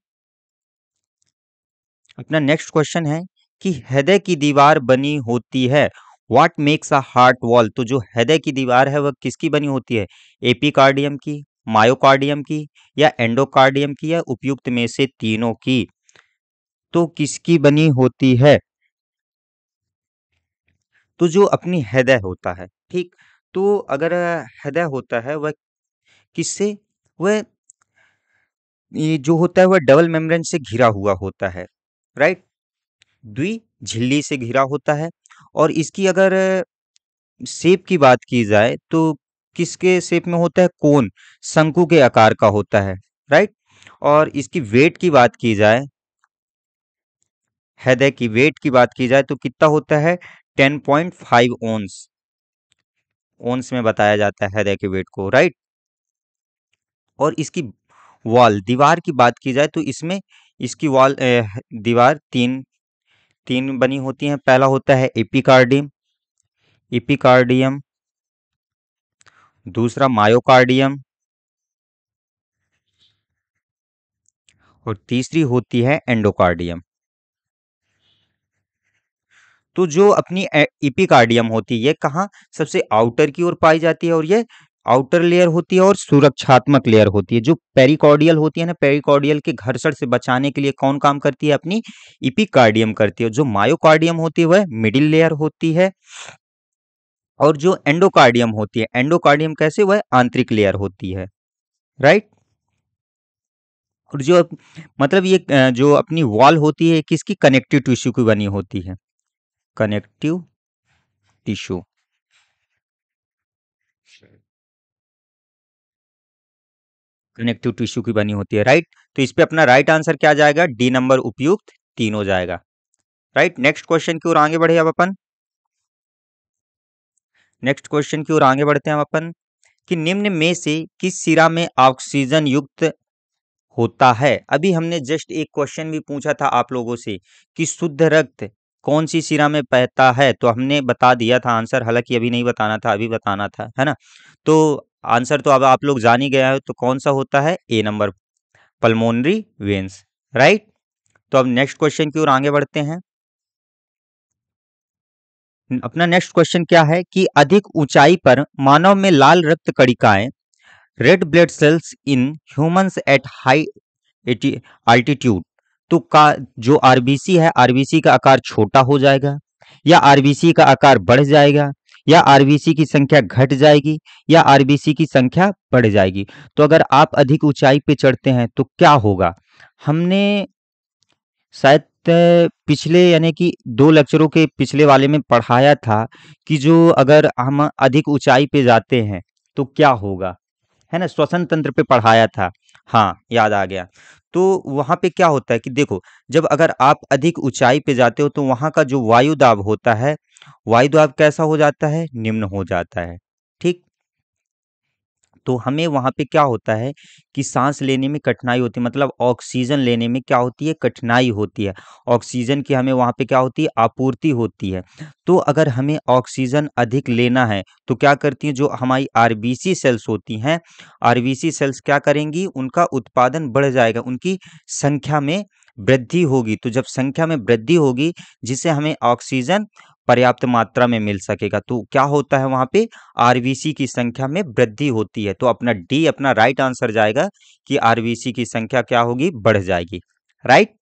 अपना नेक्स्ट क्वेश्चन है कि हृदय की दीवार बनी होती है what makes a heart wall तो जो हृदय की दीवार है वह किसकी बनी होती है कार्डियम की मायोकार्डियम की या एंडोकार्डियम की या उपयुक्त में से तीनों की तो किसकी बनी होती है तो जो अपनी हृदय होता है ठीक तो अगर हृदय होता है वह किससे वह ये जो होता है वह डबल मेम्ब्रेन से घिरा हुआ होता है राइट द्वि झिल्ली से घिरा होता है और इसकी अगर सेप की बात की जाए तो किसके शेप में होता है कोन शंकु के आकार का होता है राइट और इसकी वेट की बात की जाए हृदय की वेट की बात की जाए तो कितना होता है ten point five ounce ounce में बताया जाता है हृदय के वेट को राइट और इसकी वॉल दीवार की बात की जाए तो इसमें इसकी वॉल दीवार तीन तीन बनी होती हैं पहला होता है एपिकार्डियम एपिकार्डियम दूसरा मायोकार्डियम और तीसरी होती है एंडोकार्डियम तो जो अपनी इपिकार्डियम होती है कहा सबसे आउटर की ओर पाई जाती है और ये आउटर लेयर होती है और सुरक्षात्मक लेयर होती है जो पेरिकॉर्डियल होती है ना पेरिकॉर्डियल के घर्षण से बचाने के लिए कौन काम करती है अपनी इपिकार्डियम करती है जो मायोकार्डियम होती है वह मिडिल लेयर होती है और जो एंडोकार्डियम होती है एंडोकार्डियम कैसे वह आंतरिक लेयर होती है राइट और जो मतलब ये जो अपनी वॉल होती है किसकी कनेक्टिव टिश्यू की बनी होती है कनेक्टिव टिश्यू कनेक्टिव टिश्यू की बनी होती है राइट तो इस पे अपना राइट आंसर क्या जाएगा डी नंबर उपयुक्त तीन हो जाएगा राइट नेक्स्ट क्वेश्चन की ओर आगे बढ़े अब अपन नेक्स्ट क्वेश्चन की ओर आगे बढ़ते हैं हम अपन कि निम्न में से किस सिरा में ऑक्सीजन युक्त होता है अभी हमने जस्ट एक क्वेश्चन भी पूछा था आप लोगों से कि शुद्ध रक्त कौन सी सिरा में बहता है तो हमने बता दिया था आंसर हालांकि अभी नहीं बताना था अभी बताना था है ना तो आंसर तो अब आप लोग जान ही गया है तो कौन सा होता है A number pulmonary veins right तो अब नेक्स्ट क्वेश्चन की ओर आगे बढ़ते हैं हम्म, अपना नेक्स्ट क्वेश्चन क्या है कि अधिक ऊंचाई पर मानव में लाल रक्त कणिकाएं red blood cells in humans at high altitude तो का जो आरबीसी है आरबीसी का आकार छोटा हो जाएगा या आरबीसी का आकार बढ़ जाएगा या आरबीसी की संख्या घट जाएगी या आरबीसी की संख्या बढ़ जाएगी तो अगर आप अधिक ऊंचाई पर चढ़ते हैं तो क्या होगा हमने शायद पिछले यानी कि दो लेक्चरों के पिछले वाले में पढ़ाया था कि जो अगर हम अधिक ऊंचाई पे जाते हैं, तो क्या होगा? है ना? श्वसन तंत्र पे पढ़ाया था। हाँ, याद आ गया। तो वहाँ पे क्या होता है कि देखो, जब अगर आप अधिक ऊंचाई पे जाते हो, तो वहाँ का जो वायु दाब होता है, वायु दाब कैसा हो जाता है? निम्न हो जाता है। ठीक? तो हमें वहाँ पे क्या होता है कि सांस लेने में कठिनाई होती है मतलब ऑक्सीजन लेने में क्या होती है कठिनाई होती है ऑक्सीजन की हमें वहाँ पे क्या होती है आपूर्ति होती है तो अगर हमें ऑक्सीजन अधिक लेना है तो क्या करती हैं जो हमारी आर सेल्स होती हैं आर सेल्स क्या करेंगी उनका उत्पादन बढ़ जाएगा उनकी संख्या में वृद्धि होगी तो जब संख्या में वृद्धि होगी जिसे हमें ऑक्सीजन पर्याप्त मात्रा में मिल सकेगा तो क्या होता है वहां पे आरबीसी की संख्या में वृद्धि होती है तो अपना डी अपना राइट आंसर जाएगा कि आरबीसी की संख्या क्या होगी बढ़ जाएगी राइट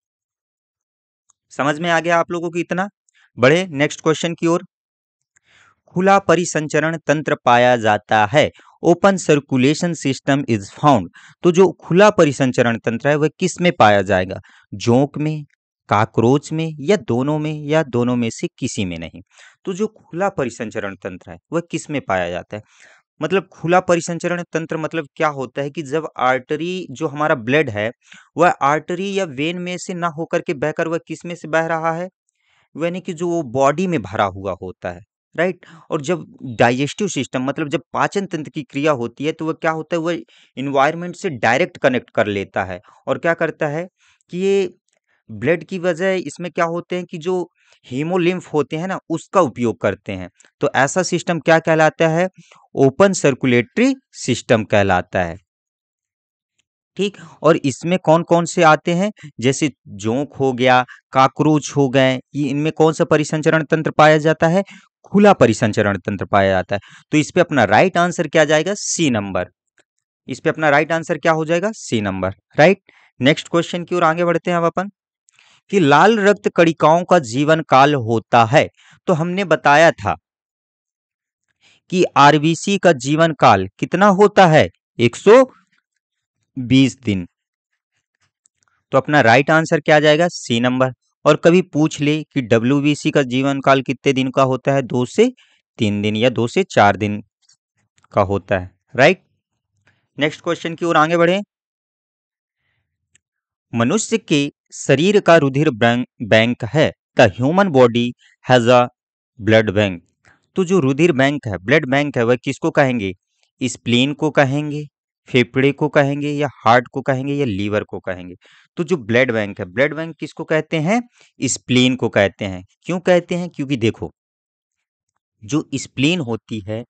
समझ में आ गया आप लोगों को इतना बढ़े नेक्स्ट क्वेश्चन की ओर खुला परिसंचरण तंत्र पाया जाता है open circulation system is found तो जो खुला परिसंचरण तंत्र है वह किस में पाया जाएगा जोंक में काकरोच में या दोनों में या दोनों में से किसी में नहीं तो जो खुला परिसंचरण तंत्र है वह किस में पाया जाता है मतलब खुला परिसंचरण तंत्र मतलब क्या होता है कि जब आर्टरी जो हमारा ब्लड है वह आर्टरी या वेन में से ना होकर के बहकर वह किस में से बह रहा है यानी कि जो वो बॉडी में भरा हुआ होता है राइट? और जब डाइजेस्टिव सिस्टम मतलब जब पाचन तंत्र की क्रिया होती है तो वह क्या होता है वह इन्वायरमेंट से डायरेक्ट कनेक्ट कर लेता है और क्या करता है कि ये ब्लड की वजह इसमें क्या होते हैं कि जो हीमोलिम्फ होते हैं ना उसका उपयोग करते हैं। तो ऐसा सिस्टम क्या कहलाता है? ओपन सर्कुलेटरी सिस्टम कहलाता है। ठीक? और इसमें कौन-कौन से आते हैं? जैसे जोंक हो गया, काक्रोच हो गए, ये इनमें कौन-सा परिसंचरण तंत्र पाया जाता है? खुला परिसंचरण तंत्र पाया जाता है तो इस पे अपना राइट आंसर क्या जाएगा सी नंबर इस पे अपना राइट आंसर क्या हो जाएगा C number right next question की ओर आगे बढ़ते हैं अब अपन कि लाल रक्त कणिकाओं का जीवन काल होता है तो हमने बताया था कि आरबीसी का जीवन काल कितना होता है 120 दिन तो अपना राइट आंसर क्या जाएगा सी नंबर और कभी पूछ ले कि डब्ल्यू का जीवन काल कितने दिन का होता है दो से तीन दिन या दो से चार दिन का होता है राइट नेक्स्ट क्वेश्चन की ओर आगे बढ़े मनुष्य के शरीर का रुधिर बैंक है the human body has a blood bank तो जो रुधिर बैंक है ब्लड बैंक है वह किसको कहेंगे स्प्लीन को कहेंगे फेफड़े को कहेंगे या हार्ट को कहेंगे या लीवर को कहेंगे तो जो ब्लड बैंक है ब्लड बैंक किसको कहते हैं स्प्लीन को कहते हैं क्यों कहते हैं क्योंकि देखो जो स्प्लीन होती है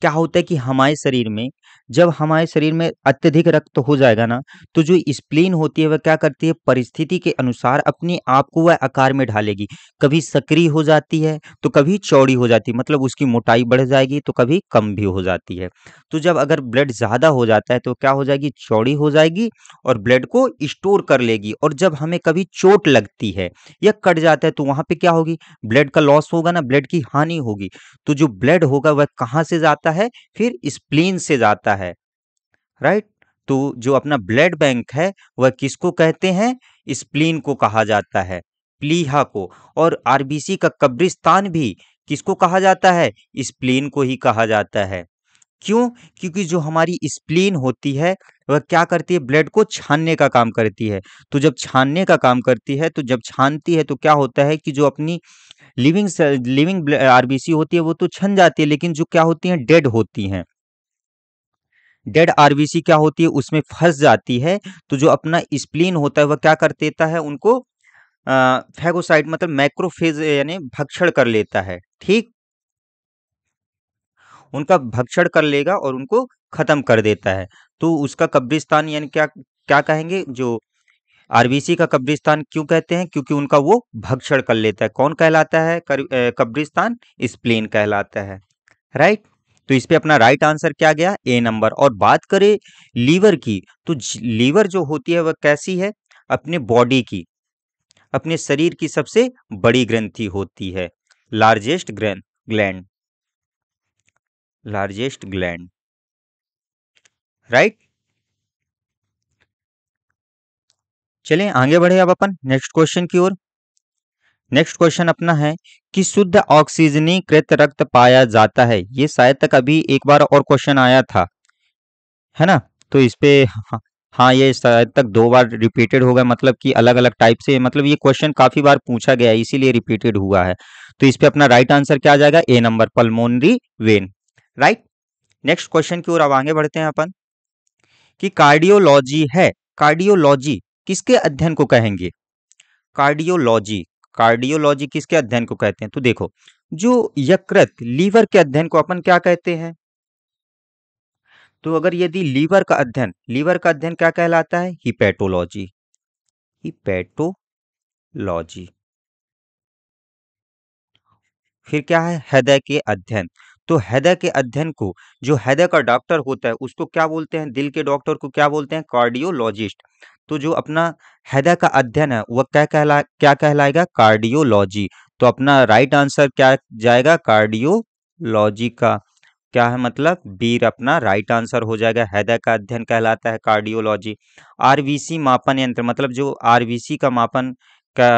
क्या होता है कि हमारे शरीर में जब हमारे शरीर में अत्यधिक रक्त हो जाएगा ना तो जो स्प्लीन होती है वह क्या करती है परिस्थिति के अनुसार अपने आप को वह आकार में ढालेगी कभी सक्रिय हो जाती है तो कभी चौड़ी हो जाती है मतलब उसकी मोटाई बढ़ जाएगी तो कभी कम भी हो जाती है तो जब अगर ब्लड ज़्यादा हो जाता है तो क्या हो जाएगी चौड़ी हो जाएगी और ब्लड को स्टोर कर लेगी और जब हमें कभी चोट लगती है या कट जाता है तो वहाँ पर क्या होगी ब्लड का लॉस होगा ना ब्लड की हानि होगी तो जो ब्लड होगा वह कहाँ से जाता है फिर स्प्लीन से जाता है राइट तो जो अपना ब्लड बैंक है वह किसको कहते हैं स्प्लीन को कहा जाता है प्लीहा को और आरबीसी का कब्रिस्तान भी किसको कहा जाता है स्प्लीन को ही कहा जाता है क्यों क्योंकि जो हमारी स्प्लीन होती है वह क्या करती है ब्लड को छानने का काम करती है तो जब छानने का काम करती है तो जब छानती है तो क्या होता है कि जो अपनी लिविंग लिविंग आरबीसी होती है वो तो छन जाती है लेकिन जो क्या होती हैं डेड होती हैं डेड आरबीसी क्या होती है उसमें फंस जाती है तो जो अपना स्प्लीन होता है वह क्या कर देता है उनको फैगोसाइड मतलब मैक्रोफेज यानी भक्षण कर लेता है ठीक उनका भक्षण कर लेगा और उनको खत्म कर देता है तो उसका कब्रिस्तान यानी क्या क्या कहेंगे जो आरबीसी का कब्रिस्तान क्यों कहते हैं क्योंकि उनका वो भक्षण कर लेता है कौन कहलाता है कब्रिस्तान स्प्लेन कहलाता है राइट तो इस पे अपना राइट आंसर क्या गया ए नंबर और बात करें लीवर की तो लीवर जो होती है वह कैसी है अपने बॉडी की अपने शरीर की सबसे बड़ी ग्रंथि होती है largest gland largest gland right चलें आगे बढ़े अब अपन नेक्स्ट क्वेश्चन की ओर नेक्स्ट क्वेश्चन अपना है कि शुद्ध ऑक्सीजनीकृत रक्त पाया जाता है ये शायद तक अभी एक बार और क्वेश्चन आया था है ना तो इस पे हाँ, हाँ ये शायद तक दो बार रिपीटेड हो गया मतलब कि अलग अलग टाइप से मतलब ये क्वेश्चन काफी बार पूछा गया है इसीलिए रिपीटेड हुआ है तो इस पे अपना राइट आंसर क्या आ जाएगा A number pulmonary vein right next question की ओर अब आगे बढ़ते हैं अपन कि कार्डियोलॉजी है कार्डियोलॉजी किसके अध्ययन को कहेंगे कार्डियोलॉजी कार्डियोलॉजी किसके अध्ययन को कहते हैं तो देखो जो यकृत लीवर के अध्ययन को अपन क्या कहते हैं तो अगर यदि लीवर का अध्ययन लीवर का अध्ययन क्या कहलाता है हिपेटोलॉजी हिपेटोलॉजी फिर क्या है हृदय के अध्ययन तो हृदय के अध्ययन को जो हृदय का डॉक्टर होता है उसको क्या बोलते हैं दिल के डॉक्टर को क्या बोलते हैं कार्डियोलॉजिस्ट तो जो अपना हृदय का अध्ययन है वह क्या कहला क्या कहलाएगा कार्डियोलॉजी तो अपना राइट आंसर क्या जाएगा कार्डियोलॉजी का क्या है मतलब बीर अपना राइट आंसर हो जाएगा हृदय का अध्ययन कहलाता है कार्डियोलॉजी आरबीसी मापन यंत्र मतलब जो आरबीसी का मापन का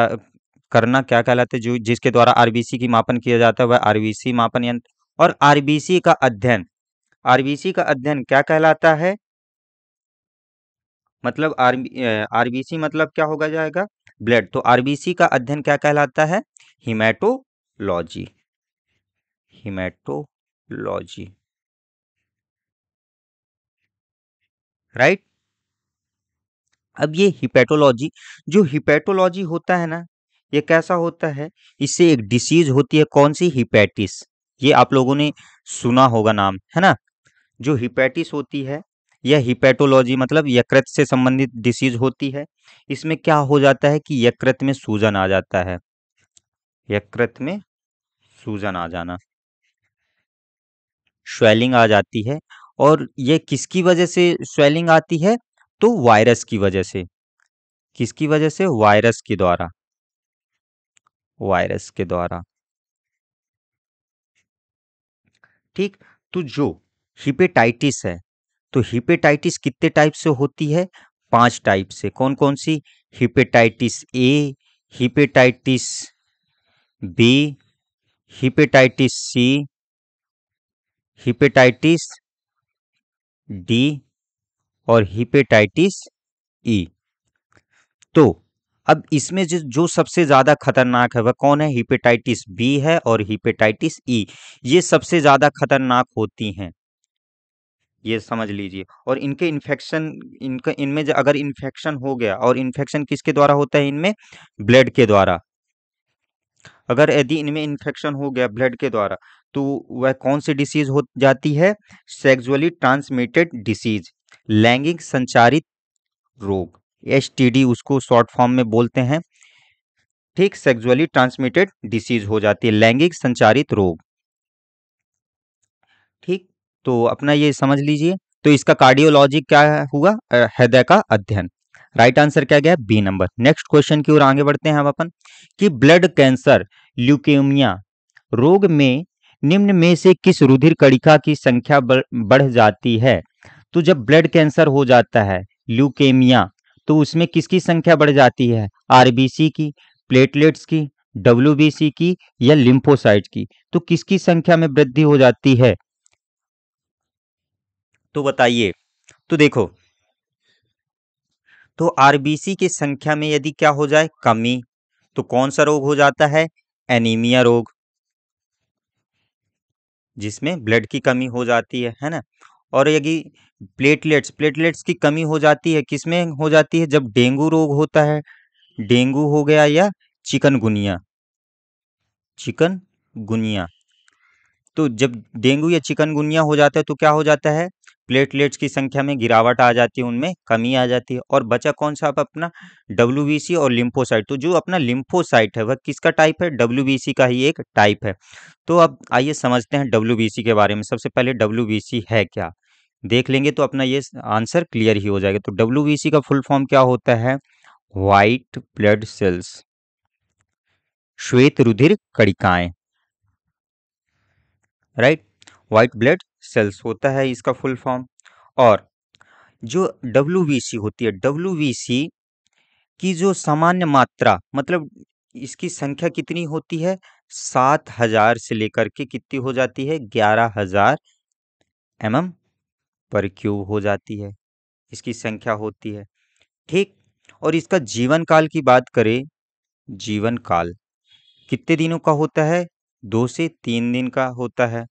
करना क्या कहलाता है जो जिसके द्वारा आरबीसी की मापन किया जाता है वह आरबीसी मापन यंत्र और आरबीसी का अध्ययन आरबीसी का अध्ययन क्या कहलाता है मतलब आर आरबीसी मतलब क्या होगा जाएगा ब्लड तो आरबीसी का अध्ययन क्या कहलाता है हिमेटोलॉजी हिमेटोलॉजी राइट अब ये हिपेटोलॉजी जो हिपेटोलॉजी होता है ना ये कैसा होता है इससे एक डिसीज होती है कौन सी हिपेटिस ये आप लोगों ने सुना होगा नाम है ना जो हिपेटिस होती है यह हिपेटोलॉजी मतलब यकृत से संबंधित डिसीज होती है इसमें क्या हो जाता है कि यकृत में सूजन आ जाता है यकृत में सूजन आ जाना स्वेलिंग आ जाती है और यह किसकी वजह से स्वेलिंग आती है तो वायरस की वजह से किसकी वजह से वायरस के द्वारा वायरस के द्वारा ठीक तो जो हिपेटाइटिस है तो हिपेटाइटिस कितने टाइप से होती है पांच टाइप से कौन कौन सी hepatitis A hepatitis B hepatitis C hepatitis D और हिपेटाइटिस ई e। तो अब इसमें जो जो सबसे ज़्यादा खतरनाक है वह कौन है हिपेटाइटिस बी है और हिपेटाइटिस ई e। ये सबसे ज़्यादा खतरनाक होती हैं ये समझ लीजिए और इनके इन्फेक्शन इनका इनमें अगर इन्फेक्शन हो गया और इन्फेक्शन किसके द्वारा होता है इनमें ब्लड के द्वारा अगर यदि इनमें इन्फेक्शन हो गया ब्लड के द्वारा तो वह कौन सी डिसीज हो जाती है सेक्सुअली ट्रांसमिटेड डिसीज लैंगिक संचारित रोग एस उसको शॉर्ट फॉर्म में बोलते हैं ठीक सेक्सुअली ट्रांसमिटेड डिसीज हो जाती है लैंगिक संचारित रोग तो अपना ये समझ लीजिए तो इसका कार्डियोलॉजी क्या हुआ हृदय का अध्ययन राइट आंसर क्या गया बी नंबर नेक्स्ट क्वेश्चन की ओर आगे बढ़ते हैं हम अपन कि ब्लड कैंसर ल्यूकेमिया रोग में निम्न में से किस रुधिर कड़िका की संख्या बढ़ जाती है तो जब ब्लड कैंसर हो जाता है ल्यूकेमिया तो उसमें किसकी संख्या बढ़ जाती है आरबीसी की प्लेटलेट्स की डब्ल्यूबीसी की या लिम्फोसाइट की तो किसकी संख्या में वृद्धि हो जाती है तो बताइए तो देखो तो आरबीसी की संख्या में यदि क्या हो जाए कमी तो कौन सा रोग हो जाता है एनीमिया रोग जिसमें ब्लड की कमी हो जाती है है ना और यदि प्लेटलेट्स प्लेटलेट्स की कमी हो जाती है किसमें हो जाती है जब डेंगू रोग होता है डेंगू हो गया या चिकनगुनिया चिकन गुनिया तो जब डेंगू या चिकनगुनिया हो जाता है तो क्या हो जाता है प्लेटलेट्स की संख्या में गिरावट आ जाती है उनमें कमी आ जाती है और बचा कौन सा आप अपना डब्ल्यू और लिम्फोसाइट तो जो अपना लिम्फोसाइट है वह किसका टाइप है डब्ल्यू का ही एक टाइप है तो अब आइए समझते हैं डब्ल्यू के बारे में सबसे पहले डब्ल्यू है क्या देख लेंगे तो अपना ये आंसर क्लियर ही हो जाएगा तो डब्ल्यू का फुल फॉर्म क्या होता है वाइट ब्लड सेल्स श्वेत रुधिर कड़िकाएं राइट व्हाइट ब्लड सेल्स होता है इसका फुल फॉर्म और जो डब्ल्यू होती है डब्ल्यू की जो सामान्य मात्रा मतलब इसकी संख्या कितनी होती है सात हजार से लेकर के कितनी हो जाती है ग्यारह हजार एम एम पर क्यूब हो जाती है इसकी संख्या होती है ठीक और इसका जीवन काल की बात करें जीवन काल कितने दिनों का होता है दो से तीन दिन का होता है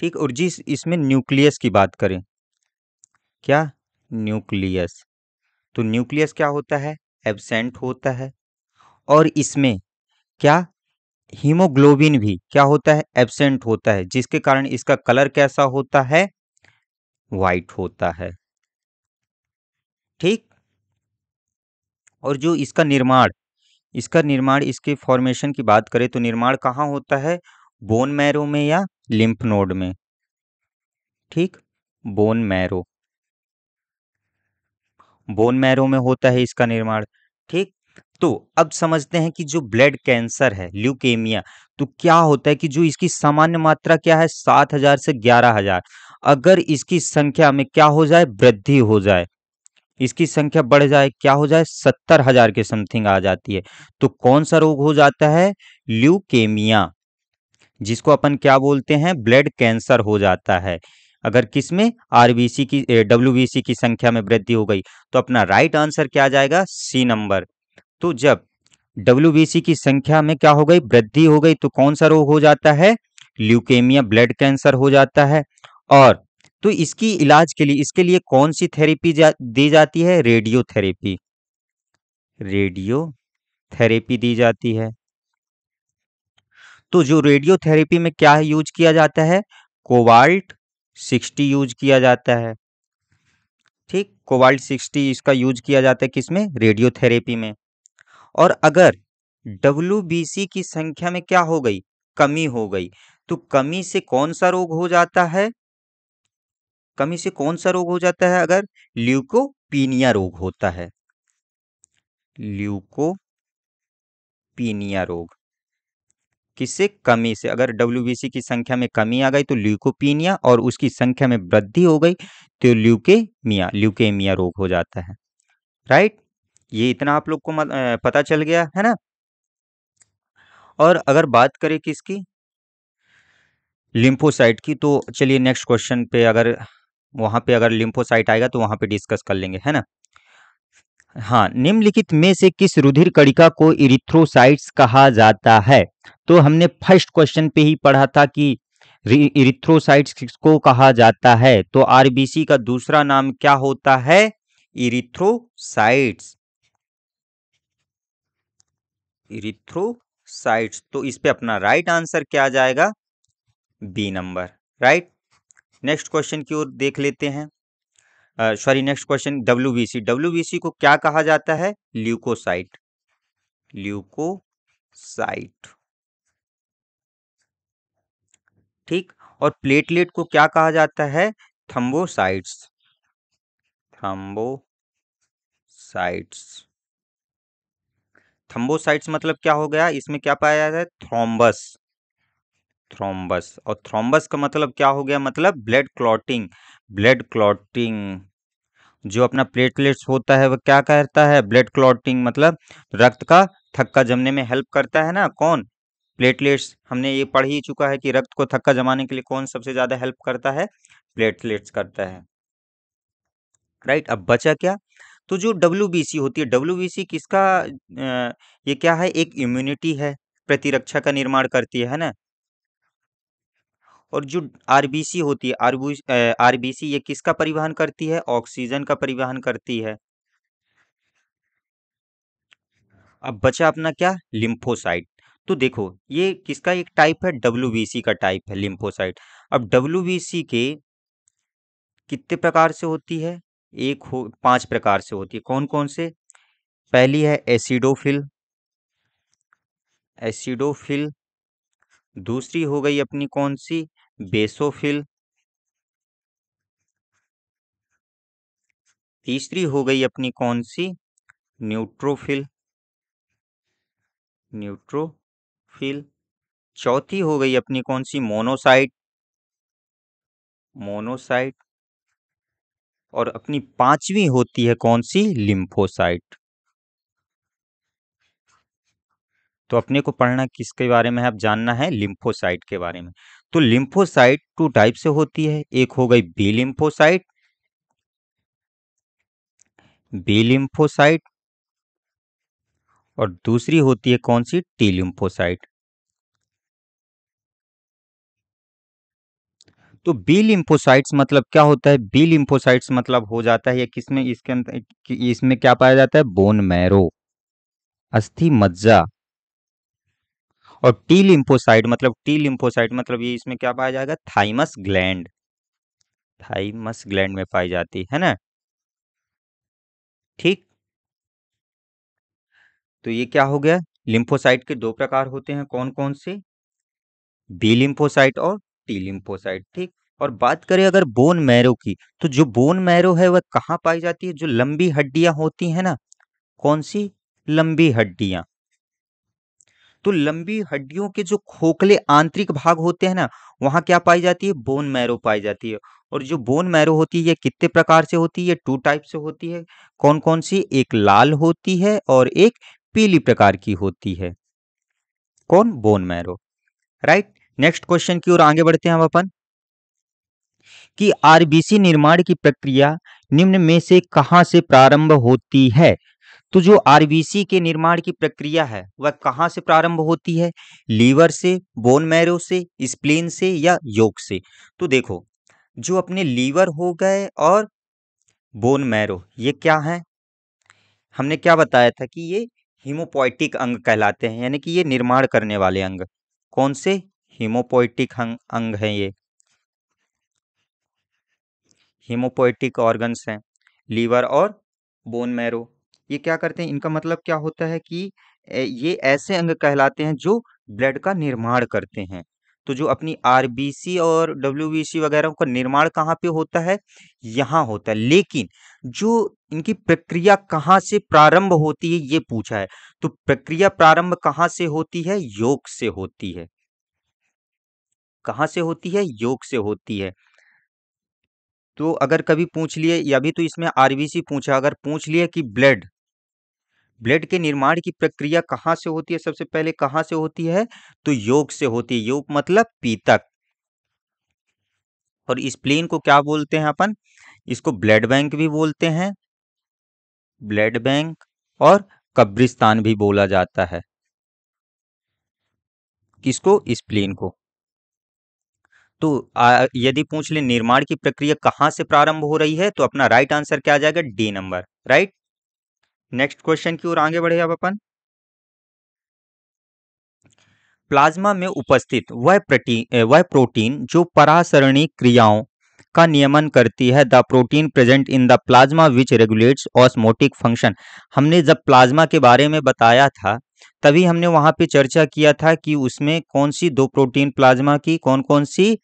ठीक और जिस इसमें न्यूक्लियस की बात करें क्या न्यूक्लियस तो न्यूक्लियस क्या होता है एबसेंट होता है और इसमें क्या हीमोग्लोबिन भी क्या होता है एबसेंट होता है जिसके कारण इसका कलर कैसा होता है वाइट होता है ठीक और जो इसका निर्माण इसका निर्माण इसके फॉर्मेशन की बात करें तो निर्माण कहाँ होता है बोन मैरो में या लिम्फ नोड में ठीक बोन मैरो बोन मैरो में होता है इसका निर्माण ठीक तो अब समझते हैं कि जो ब्लड कैंसर है ल्यूकेमिया तो क्या होता है कि जो इसकी सामान्य मात्रा क्या है सात हजार से ग्यारह हजार अगर इसकी संख्या में क्या हो जाए वृद्धि हो जाए इसकी संख्या बढ़ जाए क्या हो जाए सत्तर हजार के समथिंग आ जाती है तो कौन सा रोग हो जाता है ल्यूकेमिया जिसको अपन क्या बोलते हैं ब्लड कैंसर हो जाता है अगर किस में आरबीसी की डब्ल्यू की संख्या में वृद्धि हो गई तो अपना राइट आंसर क्या आ जाएगा सी नंबर तो जब डब्ल्यू की संख्या में क्या हो गई वृद्धि हो गई तो कौन सा रोग हो जाता है ल्यूकेमिया ब्लड कैंसर हो जाता है और तो इसकी इलाज के लिए इसके लिए कौन सी थेरेपी जा, दी जाती है रेडियो थेरेपी रेडियो थेरेपी दी जाती है तो जो रेडियोथेरेपी में क्या यूज किया जाता है कोवाल्ट सिक्सटी यूज किया जाता है ठीक कोवाल्ट 60 इसका यूज किया जाता है किसमें रेडियोथेरेपी में और अगर डब्ल्यू की संख्या में क्या हो गई कमी हो गई तो कमी से कौन सा रोग हो जाता है कमी से कौन सा रोग हो जाता है अगर ल्यूकोपीनिया रोग होता है ल्यूकोपीनिया रोग किससे कमी से अगर डब्ल्यू की संख्या में कमी आ गई तो ल्यूकोपीनिया और उसकी संख्या में वृद्धि हो गई तो ल्यूकेमिया ल्यूकेमिया रोग हो जाता है राइट ये इतना आप लोग को पता चल गया है ना और अगर बात करें किसकी लिम्फोसाइट की तो चलिए नेक्स्ट क्वेश्चन पे अगर वहां पे अगर लिम्फोसाइट आएगा तो वहां पे डिस्कस कर लेंगे है ना हाँ निम्नलिखित में से किस रुधिर कड़िका को इरिथ्रोसाइट्स कहा जाता है तो हमने फर्स्ट क्वेश्चन पे ही पढ़ा था कि इरिथ्रोसाइट्स किसको कहा जाता है तो आरबीसी का दूसरा नाम क्या होता है इरिथ्रोसाइट्स इरिथ्रोसाइट्स तो इस पे अपना राइट आंसर क्या आ जाएगा B number right next question की ओर देख लेते हैं sorry next question WBC WBC को क्या कहा जाता है ल्यूकोसाइट ल्यूकोसाइट ठीक और प्लेटलेट को क्या कहा जाता है थम्बोसाइट्स थम्बोसाइट्स थम्बोसाइट्स मतलब क्या हो गया इसमें क्या पाया जाता है थ्रोम्बस थ्रोम्बस और थ्रोम्बस का मतलब क्या हो गया मतलब ब्लड क्लॉटिंग ब्लड क्लॉटिंग जो अपना प्लेटलेट्स होता है वह क्या करता है ब्लड क्लॉटिंग मतलब रक्त का थक्का जमने में हेल्प करता है ना कौन प्लेटलेट्स हमने ये पढ़ ही चुका है कि रक्त को थक्का जमाने के लिए कौन सबसे ज़्यादा हेल्प करता है प्लेटलेट्स करता है राइट अब बचा क्या तो जो डब्ल्यू होती है डब्ल्यू किसका ये क्या है एक इम्यूनिटी है प्रतिरक्षा का निर्माण करती है ना और जो आरबीसी होती है आरबी आरबीसी ये किसका परिवहन करती है ऑक्सीजन का परिवहन करती है अब बचा अपना क्या लिम्फोसाइट तो देखो ये किसका एक टाइप है डब्ल्यू का टाइप है लिम्फोसाइट अब डब्ल्यू के कितने प्रकार से होती है एक हो पांच प्रकार से होती है कौन कौन से पहली है एसिडोफिल एसिडोफिल दूसरी हो गई अपनी कौन सी बेसोफिल तीसरी हो गई अपनी कौन सी न्यूट्रोफिल न्यूट्रो फ़िल चौथी हो गई अपनी कौन सी मोनोसाइट मोनोसाइट और अपनी पांचवी होती है कौन सी लिम्फोसाइट तो अपने को पढ़ना किसके बारे में है आप जानना है लिम्फोसाइट के बारे में तो लिम्फोसाइट टू टाइप से होती है एक हो गई बी लिम्फोसाइट बी लिम्फोसाइट और दूसरी होती है कौन सी टी लिम्फोसाइट तो बी लिम्फोसाइट्स मतलब क्या होता है बी लिम्फोसाइट्स मतलब हो जाता है या किसमें इसके अंदर इसमें क्या पाया जाता है बोन मैरो अस्थि मज्जा और टी लिम्फोसाइट मतलब टी लिम्फोसाइट मतलब ये इसमें क्या पाया जाएगा थाइमस ग्लैंड थाइमस ग्लैंड में पाई जाती है ना ठीक तो ये क्या हो गया? लिम्फोसाइट के दो प्रकार होते हैं, कौन-कौन से? बी लिम्फोसाइट और टी लिम्फोसाइट, ठीक? और बात करें अगर बोन मैरो की, तो जो बोन मैरो है वह कहाँ पाई जाती है? जो लंबी हड्डियां होती हैं ना, कौन-सी? लंबी हड्डियां तो लंबी हड्डियों के जो खोखले आंतरिक भाग होते हैं ना, वहां क्या पाई जाती है? बोन मैरो पाई जाती है और जो बोन मैरो होती है, ये कितने प्रकार से होती है? टू टाइप से होती है, कौन-कौन सी? एक लाल होती है और एक पीली प्रकार की होती है कौन bone marrow right next question की ओर आगे बढ़ते हैं हम अपन कि आरबीसी निर्माण की प्रक्रिया निम्न में से कहां से प्रारंभ होती है तो जो आरबीसी के निर्माण की प्रक्रिया है वह कहां से प्रारंभ होती है लीवर से बोन मैरो से स्प्लेन से या योग से तो देखो जो अपने लीवर हो गए और बोन मैरो ये क्या है हमने क्या बताया था कि ये हीमोपोइटिक अंग कहलाते हैं यानी कि ये निर्माण करने वाले अंग कौन से हीमोपोइटिक अंग हैं ये हीमोपोइटिक ऑर्गन्स हैं लीवर और बोन मैरो ये क्या करते हैं इनका मतलब क्या होता है कि ये ऐसे अंग कहलाते हैं जो ब्लड का निर्माण करते हैं तो जो अपनी आरबीसी और डब्ल्यूबीसी वगैरह का निर्माण कहाँ पे होता है यहाँ होता है लेकिन जो इनकी प्रक्रिया कहाँ से प्रारंभ होती है ये पूछा है तो प्रक्रिया प्रारंभ कहाँ से होती है योग से होती है कहाँ से होती है योग से होती है तो अगर कभी पूछ लिए या भी तो इसमें आरबीसी पूछा अगर पूछ लिए कि ब्लड ब्लड के निर्माण की प्रक्रिया कहाँ से होती है सबसे पहले कहाँ से होती है तो योग से होती है योग मतलब पीतक और स्प्लीन को क्या बोलते हैं अपन इसको ब्लड बैंक भी बोलते हैं ब्लड बैंक और कब्रिस्तान भी बोला जाता है किसको स्प्लीन को तो यदि पूछ ले निर्माण की प्रक्रिया कहां से प्रारंभ हो रही है तो अपना राइट आंसर क्या आ जाएगा D number right next question की ओर आगे बढ़े अब अपन प्लाज्मा में उपस्थित वह प्रोटीन वह प्रोटीन जो परासरणी क्रियाओं का नियमन करती है the protein present in the plasma which regulates osmotic function हमने जब प्लाज्मा के बारे में बताया था तभी हमने वहां पे चर्चा किया था कि उसमें कौन सी दो प्रोटीन प्लाज्मा की कौन कौन सी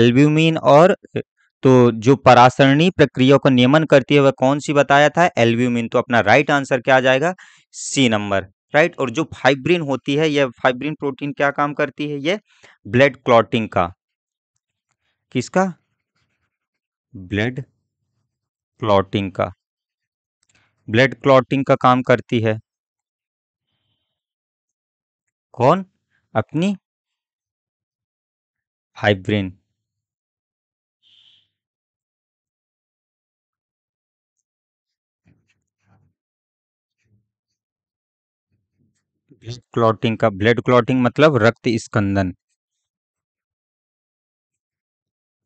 एल्ब्यूमिन और तो जो परासरणी प्रक्रिया का नियमन करती है वह कौन सी बताया था एल्ब्यूमिन तो अपना राइट आंसर क्या आ जाएगा सी नंबर राइट और जो फाइब्रिन होती है यह फाइब्रिन प्रोटीन क्या काम करती है यह ब्लड क्लॉटिंग का किसका ब्लड क्लॉटिंग का ब्लड क्लॉटिंग का काम करती है कौन अपनी फाइब्रिन क्लॉटिंग का ब्लड क्लॉटिंग मतलब रक्त स्कंदन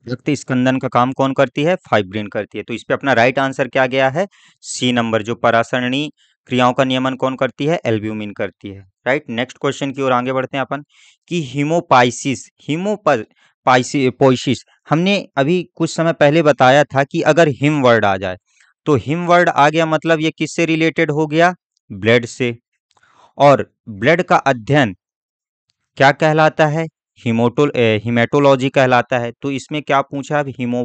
रक्त स्कंदन का काम कौन करती है फाइब्रिन करती है तो इस पे अपना राइट आंसर क्या गया है सी नंबर जो परासरणी क्रियाओं का नियमन कौन करती है एल्ब्यूमिन करती है राइट नेक्स्ट क्वेश्चन की ओर आगे बढ़ते हैं अपन कि हिमोपाइसिस हिमोपाइसिस हमने अभी कुछ समय पहले बताया था कि अगर हिम वर्ड आ जाए तो हिम वर्ड आ गया मतलब ये किससे रिलेटेड हो गया ब्लड से और ब्लड का अध्ययन क्या कहलाता है हिमोटोल हिमेटोलॉजी कहलाता है तो इसमें क्या पूछा अब हिमो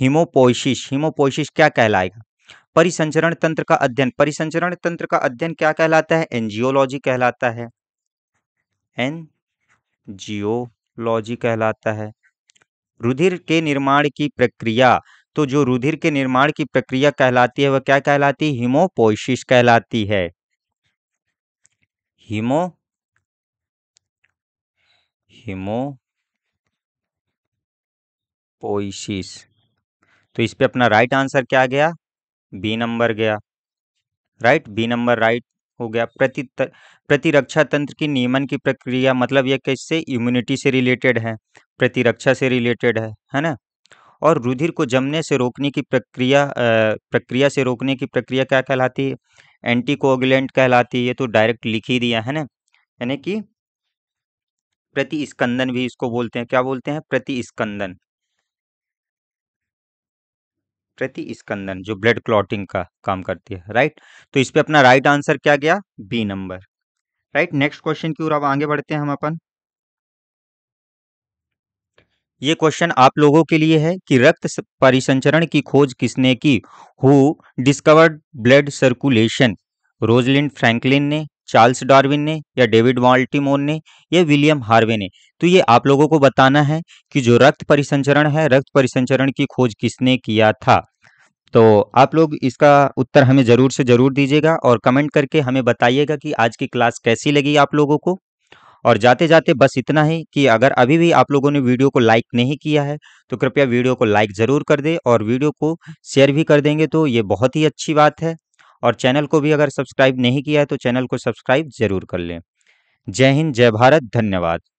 हीमोपोइशिस हीमोपोइशिस क्या कहलाएगा परिसंचरण तंत्र का अध्ययन परिसंचरण तंत्र का अध्ययन क्या कहलाता है एनजियोलॉजी कहलाता है एन जियोलॉजी कहलाता है रुधिर के निर्माण की प्रक्रिया तो जो रुधिर के निर्माण की प्रक्रिया कहलाती है वह क्या कहलाती है हीमोपोइशिस कहलाती है हीमो हीमोपोइसिस तो इस पे अपना राइट आंसर क्या गया बी नंबर गया राइट बी नंबर राइट हो गया प्रति प्रतिरक्षा तंत्र की नियमन की प्रक्रिया मतलब यह कैसे इम्यूनिटी से रिलेटेड है प्रतिरक्षा से रिलेटेड है है ना और रुधिर को जमने से रोकने की प्रक्रिया आ, प्रक्रिया से रोकने की प्रक्रिया क्या कहलाती है एंटीकोगुलेंट कहलाती है तो डायरेक्ट लिख ही दिया है ना यानी कि प्रति स्कंदन भी इसको बोलते हैं क्या बोलते हैं प्रति स्कंदन प्रति स्कंदन जो ब्लड क्लॉटिंग का काम करती है राइट तो इस पे अपना राइट आंसर क्या गया B number right next question की ओर अब आगे बढ़ते हैं हम अपन ये क्वेश्चन आप लोगों के लिए है कि रक्त परिसंचरण की खोज किसने की who discovered blood circulation Rosalind Franklin ने चार्ल्स डार्विन ने या डेविड वाल्टीमोन ने या विलियम हार्वे ने तो ये आप लोगों को बताना है कि जो रक्त परिसंचरण है रक्त परिसंचरण की खोज किसने किया था तो आप लोग इसका उत्तर हमें ज़रूर से ज़रूर दीजिएगा और कमेंट करके हमें बताइएगा कि आज की क्लास कैसी लगी आप लोगों को और जाते जाते बस इतना ही कि अगर अभी भी आप लोगों ने वीडियो को लाइक नहीं किया है तो कृपया वीडियो को लाइक ज़रूर कर दें और वीडियो को शेयर भी कर देंगे तो ये बहुत ही अच्छी बात है और चैनल को भी अगर सब्सक्राइब नहीं किया है तो चैनल को सब्सक्राइब ज़रूर कर लें जय हिंद जय भारत धन्यवाद